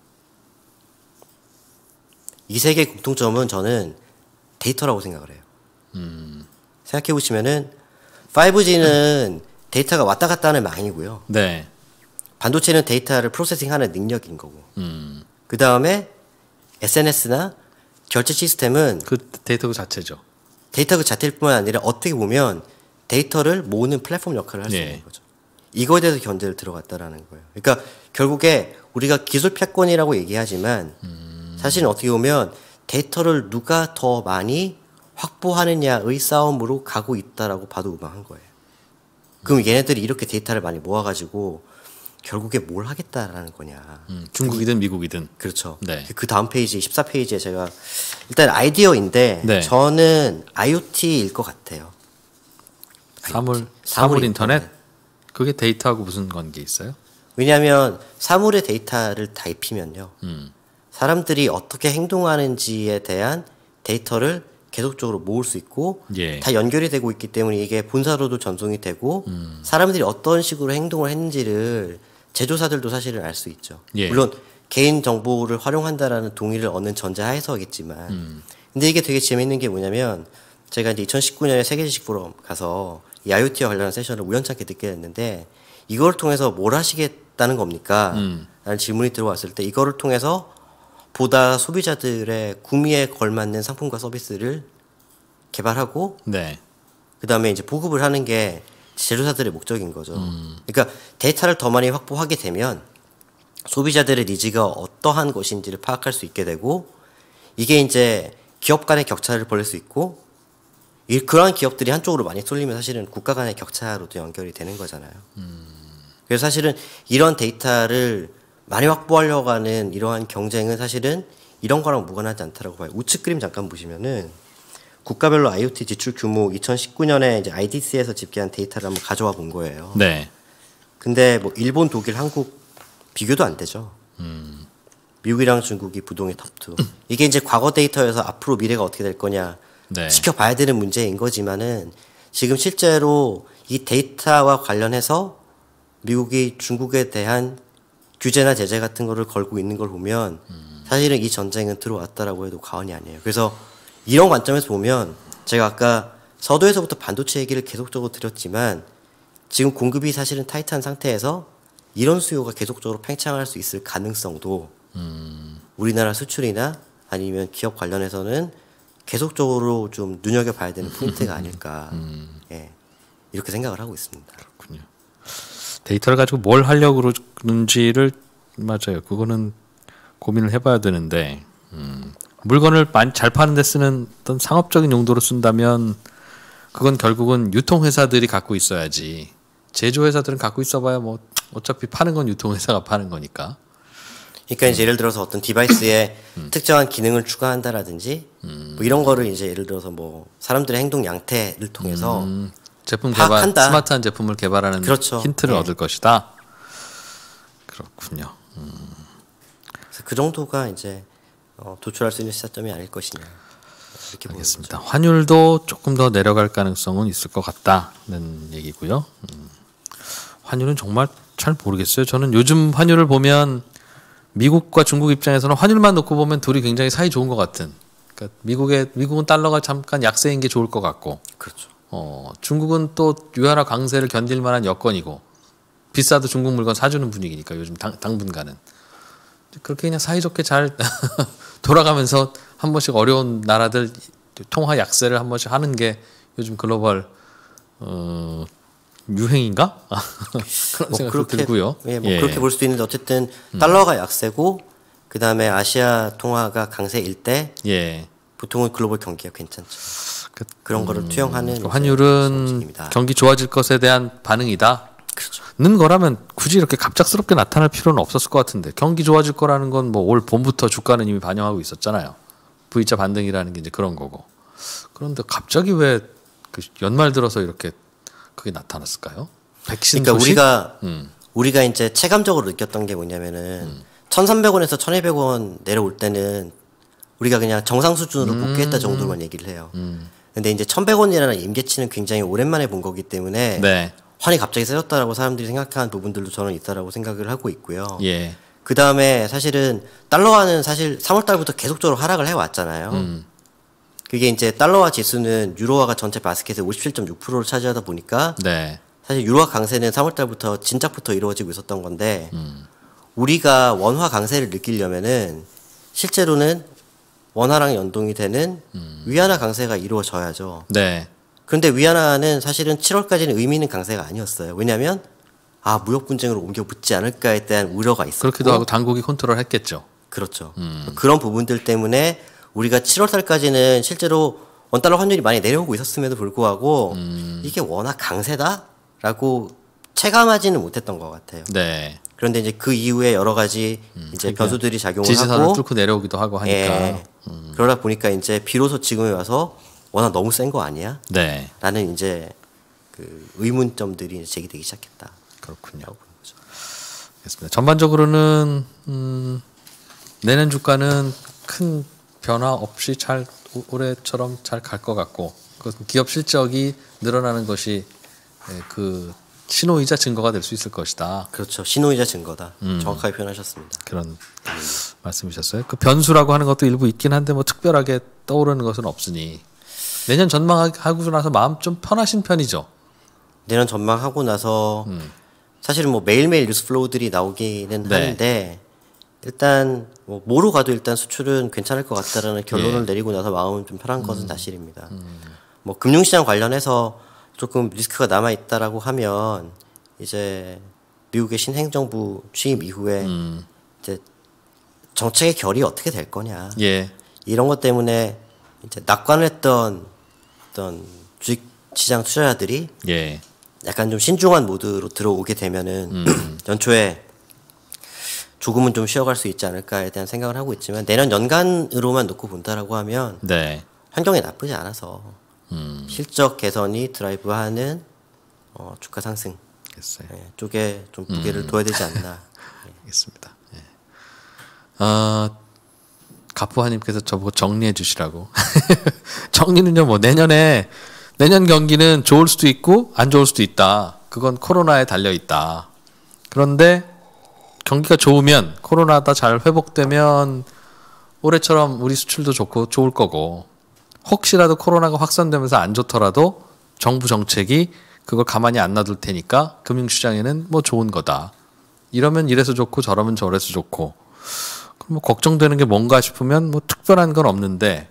이 세 개의 공통점은 저는 데이터라고 생각을 해요. 음. 생각해 보시면은 5G는 음. 데이터가 왔다 갔다 하는 망이고요. 네. 반도체는 데이터를 프로세싱하는 능력인 거고. 음. 그 다음에 SNS나 결제 시스템은 그 데이터 자체죠. 데이터 그 자체일 뿐만 아니라 어떻게 보면 데이터를 모으는 플랫폼 역할을 할수 예. 있는 거죠. 이거에 대해서 견제를 들어갔다라는 거예요. 그러니까 결국에 우리가 기술 패권이라고 얘기하지만 음... 사실은 어떻게 보면 데이터를 누가 더 많이 확보하느냐의 싸움으로 가고 있다라고 봐도 무방한 거예요. 그럼 얘네들이 이렇게 데이터를 많이 모아가지고 결국에 뭘 하겠다라는 거냐. 음, 중국이든 미국이든. 그렇죠. 네. 그 다음 페이지 14페이지에 제가 일단 아이디어인데 네. 저는 IoT일 것 같아요. 사물 사물 인터넷? 인터넷? 그게 데이터하고 무슨 관계 있어요? 왜냐하면 사물의 데이터를 다 입히면요. 음. 사람들이 어떻게 행동하는지에 대한 데이터를 계속적으로 모을 수 있고 예. 다 연결이 되고 있기 때문에 이게 본사로도 전송이 되고 음. 사람들이 어떤 식으로 행동을 했는지를 제조사들도 사실을 알 수 있죠. 예. 물론 개인 정보를 활용한다라는 동의를 얻는 전제하에서겠지만, 음. 근데 이게 되게 재밌는 게 뭐냐면 제가 이제 2019년에 세계 지식 포럼 가서 이 i o t 관련한 세션을 우연찮게 듣게 됐는데 이걸 통해서 뭘 하시겠다는 겁니까? 음. 라는 질문이 들어왔을 때 이거를 통해서 보다 소비자들의 구미에 걸맞는 상품과 서비스를 개발하고 네. 그다음에 이제 보급을 하는 게 제조사들의 목적인 거죠. 음. 그러니까 데이터를 더 많이 확보하게 되면 소비자들의 니즈가 어떠한 것인지를 파악할 수 있게 되고 이게 이제 기업 간의 격차를 벌릴 수 있고 이, 그러한 기업들이 한쪽으로 많이 쏠리면 사실은 국가 간의 격차로도 연결이 되는 거잖아요. 음. 그래서 사실은 이런 데이터를 많이 확보하려고 하는 이러한 경쟁은 사실은 이런 거랑 무관하지 않다라고 봐요. 우측 그림 잠깐 보시면은 국가별로 IoT 지출 규모 2019년에 이제 IDC에서 집계한 데이터를 한번 가져와 본 거예요. 네. 근데 뭐 일본, 독일, 한국 비교도 안 되죠. 음. 미국이랑 중국이 부동의 탑투. 음. 이게 이제 과거 데이터에서 앞으로 미래가 어떻게 될 거냐 네. 지켜봐야 되는 문제인 거지만은 지금 실제로 이 데이터와 관련해서 미국이 중국에 대한 규제나 제재 같은 거를 걸고 있는 걸 보면 음. 사실은 이 전쟁은 들어왔다라고 해도 과언이 아니에요. 그래서 이런 관점에서 보면 제가 아까 서두에서부터 반도체 얘기를 계속적으로 드렸지만 지금 공급이 사실은 타이트한 상태에서 이런 수요가 계속적으로 팽창할 수 있을 가능성도 음. 우리나라 수출이나 아니면 기업 관련해서는 계속적으로 좀 눈여겨봐야 되는 포인트가 아닐까 음. 예, 이렇게 생각을 하고 있습니다. 그렇군요. 데이터를 가지고 뭘 하려고 그러는지를 맞아요. 그거는 고민을 해봐야 되는데 음. 물건을 많이 잘 파는 데 쓰는 어떤 상업적인 용도로 쓴다면 그건 결국은 유통회사들이 갖고 있어야지 제조회사들은 갖고 있어봐야 뭐 어차피 파는 건 유통회사가 파는 거니까. 그러니까 이제 예를 들어서 어떤 디바이스에 음. 특정한 기능을 추가한다라든지 음. 뭐 이런 거를 이제 예를 들어서 뭐 사람들의 행동 양태를 통해서 음. 제품 개발 파악한다. 스마트한 제품을 개발하는 그렇죠. 힌트를 네. 얻을 것이다. 그렇군요. 음. 그래서 그 정도가 이제 어, 도출할 수 있는 시사점이 아닐 것이냐. 이렇게 보겠습니다. 환율도 조금 더 내려갈 가능성은 있을 것 같다는 얘기고요. 음. 환율은 정말 잘 모르겠어요. 저는 요즘 환율을 보면 미국과 중국 입장에서는 환율만 놓고 보면 둘이 굉장히 사이 좋은 것 같은. 그러니까 미국의 미국은 달러가 잠깐 약세인 게 좋을 것 같고. 그렇죠. 어, 중국은 또유화 강세를 견딜 만한 여건이고 비싸도 중국 물건 사주는 분위기니까 요즘 당, 분간은 그렇게 그냥 사이좋게 잘 돌아가면서 한 번씩 어려운 나라들 통화 약세를 한 번씩 하는 게 요즘 글로벌 어, 유행인가? 그런 뭐 생각도 그렇게, 들고요. 예, 뭐 예. 그렇게 볼 수도 있는데 어쨌든 음. 달러가 음. 약세고 그 다음에 아시아 통화가 강세일 때 예. 보통은 글로벌 경기가 괜찮죠. 그, 런 음, 거를 투영하는 그 환율은 경기 좋아질 것에 대한 반응이다. 는 거라면 굳이 이렇게 갑작스럽게 나타날 필요는 없었을 것 같은데 경기 좋아질 거라는 건 뭐 올 봄부터 주가는 이미 반영하고 있었잖아요. V자 반등이라는 게 이제 그런 거고. 그런데 갑자기 왜그 연말 들어서 이렇게 그게 나타났을까요? 백신 그러니까 소식? 우리가 음. 우리가 이제 체감적으로 느꼈던 게 뭐냐면은 음. 1,300원에서 1,200원 내려올 때는 우리가 그냥 정상 수준으로 음. 복귀했다 정도만 얘기를 해요. 음. 근데 이제 1,100원이라는 임계치는 굉장히 오랜만에 본 거기 때문에 네. 환이 갑자기 세졌다라고 사람들이 생각한 부분들도 저는 있다라고 생각을 하고 있고요. 예. 그 다음에 사실은 달러화는 사실 3월달부터 계속적으로 하락을 해왔잖아요. 음. 그게 이제 달러화 지수는 유로화가 전체 바스켓의 57.6%를 차지하다 보니까 네. 사실 유로화 강세는 3월달부터 진작부터 이루어지고 있었던 건데 음. 우리가 원화 강세를 느끼려면은 실제로는 원화랑 연동이 되는 음. 위안화 강세가 이루어져야죠. 네. 그런데 위안화는 사실은 7월까지는 의미 있는 강세가 아니었어요. 왜냐하면 아 무역 분쟁으로 옮겨 붙지 않을까에 대한 우려가 있었고 그렇기도 하고 당국이 컨트롤했겠죠. 그렇죠. 음. 그런 부분들 때문에 우리가 7월 달까지는 실제로 원달러 환율이 많이 내려오고 있었음에도 불구하고 음. 이게 워낙 강세다라고 체감하지는 못했던 것 같아요. 네. 그런데 이제 그 이후에 여러 가지 음, 이제 변수들이 작용을 하고 지지선을 뚫고 내려오기도 하고 하니까 예. 음. 그러다 보니까 이제 비로소 지금에 와서 워낙 너무 센 거 아니야? 네. 라는 이제 그 의문점들이 제기되기 시작했다. 그렇군요. 알겠습니다. 전반적으로는 음, 내년 주가는 큰 변화 없이 잘 올해처럼 잘 갈 것 같고 그 기업 실적이 늘어나는 것이 예, 그 신호이자 증거가 될 수 있을 것이다. 그렇죠. 신호이자 증거다. 음. 정확하게 표현하셨습니다. 그런 말씀이셨어요. 그 변수라고 하는 것도 일부 있긴 한데 뭐 특별하게 떠오르는 것은 없으니 내년 전망하고 나서 마음 좀 편하신 편이죠? 내년 전망하고 나서 음. 사실은 뭐 매일매일 뉴스 플로우들이 나오기는 네. 하는데 일단 뭐 뭐로 가도 일단 수출은 괜찮을 것 같다라는 예. 결론을 예. 내리고 나서 마음은 좀 편한 것은 음. 사실입니다. 음. 뭐 금융시장 관련해서 조금 리스크가 남아 있다라고 하면 이제 미국의 신행정부 취임 이후에 음. 이제 정책의 결이 어떻게 될 거냐 예. 이런 것 때문에 이제 낙관했던 어떤 주식 시장 투자자들이 예. 약간 좀 신중한 모드로 들어오게 되면은 음. 연초에 조금은 좀 쉬어갈 수 있지 않을까에 대한 생각을 하고 있지만 내년 연간으로만 놓고 본다라고 하면 네. 환경이 나쁘지 않아서 음. 실적 개선이 드라이브하는 어, 주가 상승 예, 쪽에 좀 무게를 음. 둬야 되지 않나. 예. 알겠습니다. 예. 아 가프하님께서 저보고 뭐 정리해 주시라고. 정리는요, 뭐, 내년에, 내년 경기는 좋을 수도 있고, 안 좋을 수도 있다. 그건 코로나에 달려 있다. 그런데, 경기가 좋으면, 코로나가 잘 회복되면, 올해처럼 우리 수출도 좋고, 좋을 거고, 혹시라도 코로나가 확산되면서 안 좋더라도, 정부 정책이 그걸 가만히 안 놔둘 테니까, 금융시장에는 뭐 좋은 거다. 이러면 이래서 좋고, 저러면 저래서 좋고, 뭐 걱정되는 게 뭔가 싶으면 뭐 특별한 건 없는데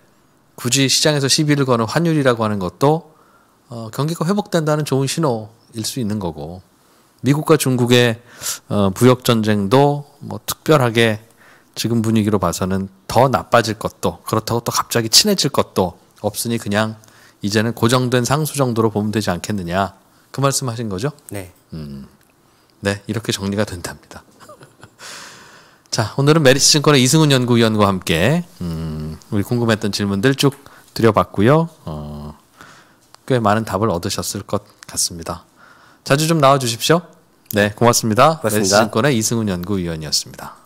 굳이 시장에서 시비를 거는 환율이라고 하는 것도 어, 경기가 회복된다는 좋은 신호일 수 있는 거고 미국과 중국의 어, 부역 전쟁도 뭐 특별하게 지금 분위기로 봐서는 더 나빠질 것도 그렇다고 또 갑자기 친해질 것도 없으니 그냥 이제는 고정된 상수 정도로 보면 되지 않겠느냐 그 말씀하신 거죠? 네. 음, 네 이렇게 정리가 된답니다. 자, 오늘은 메리츠증권의 이승훈 연구위원과 함께 음, 우리 궁금했던 질문들 쭉 드려봤고요. 어, 꽤 많은 답을 얻으셨을 것 같습니다. 자주 좀 나와 주십시오. 네, 고맙습니다. 고맙습니다. 메리츠증권의 이승훈 연구위원이었습니다.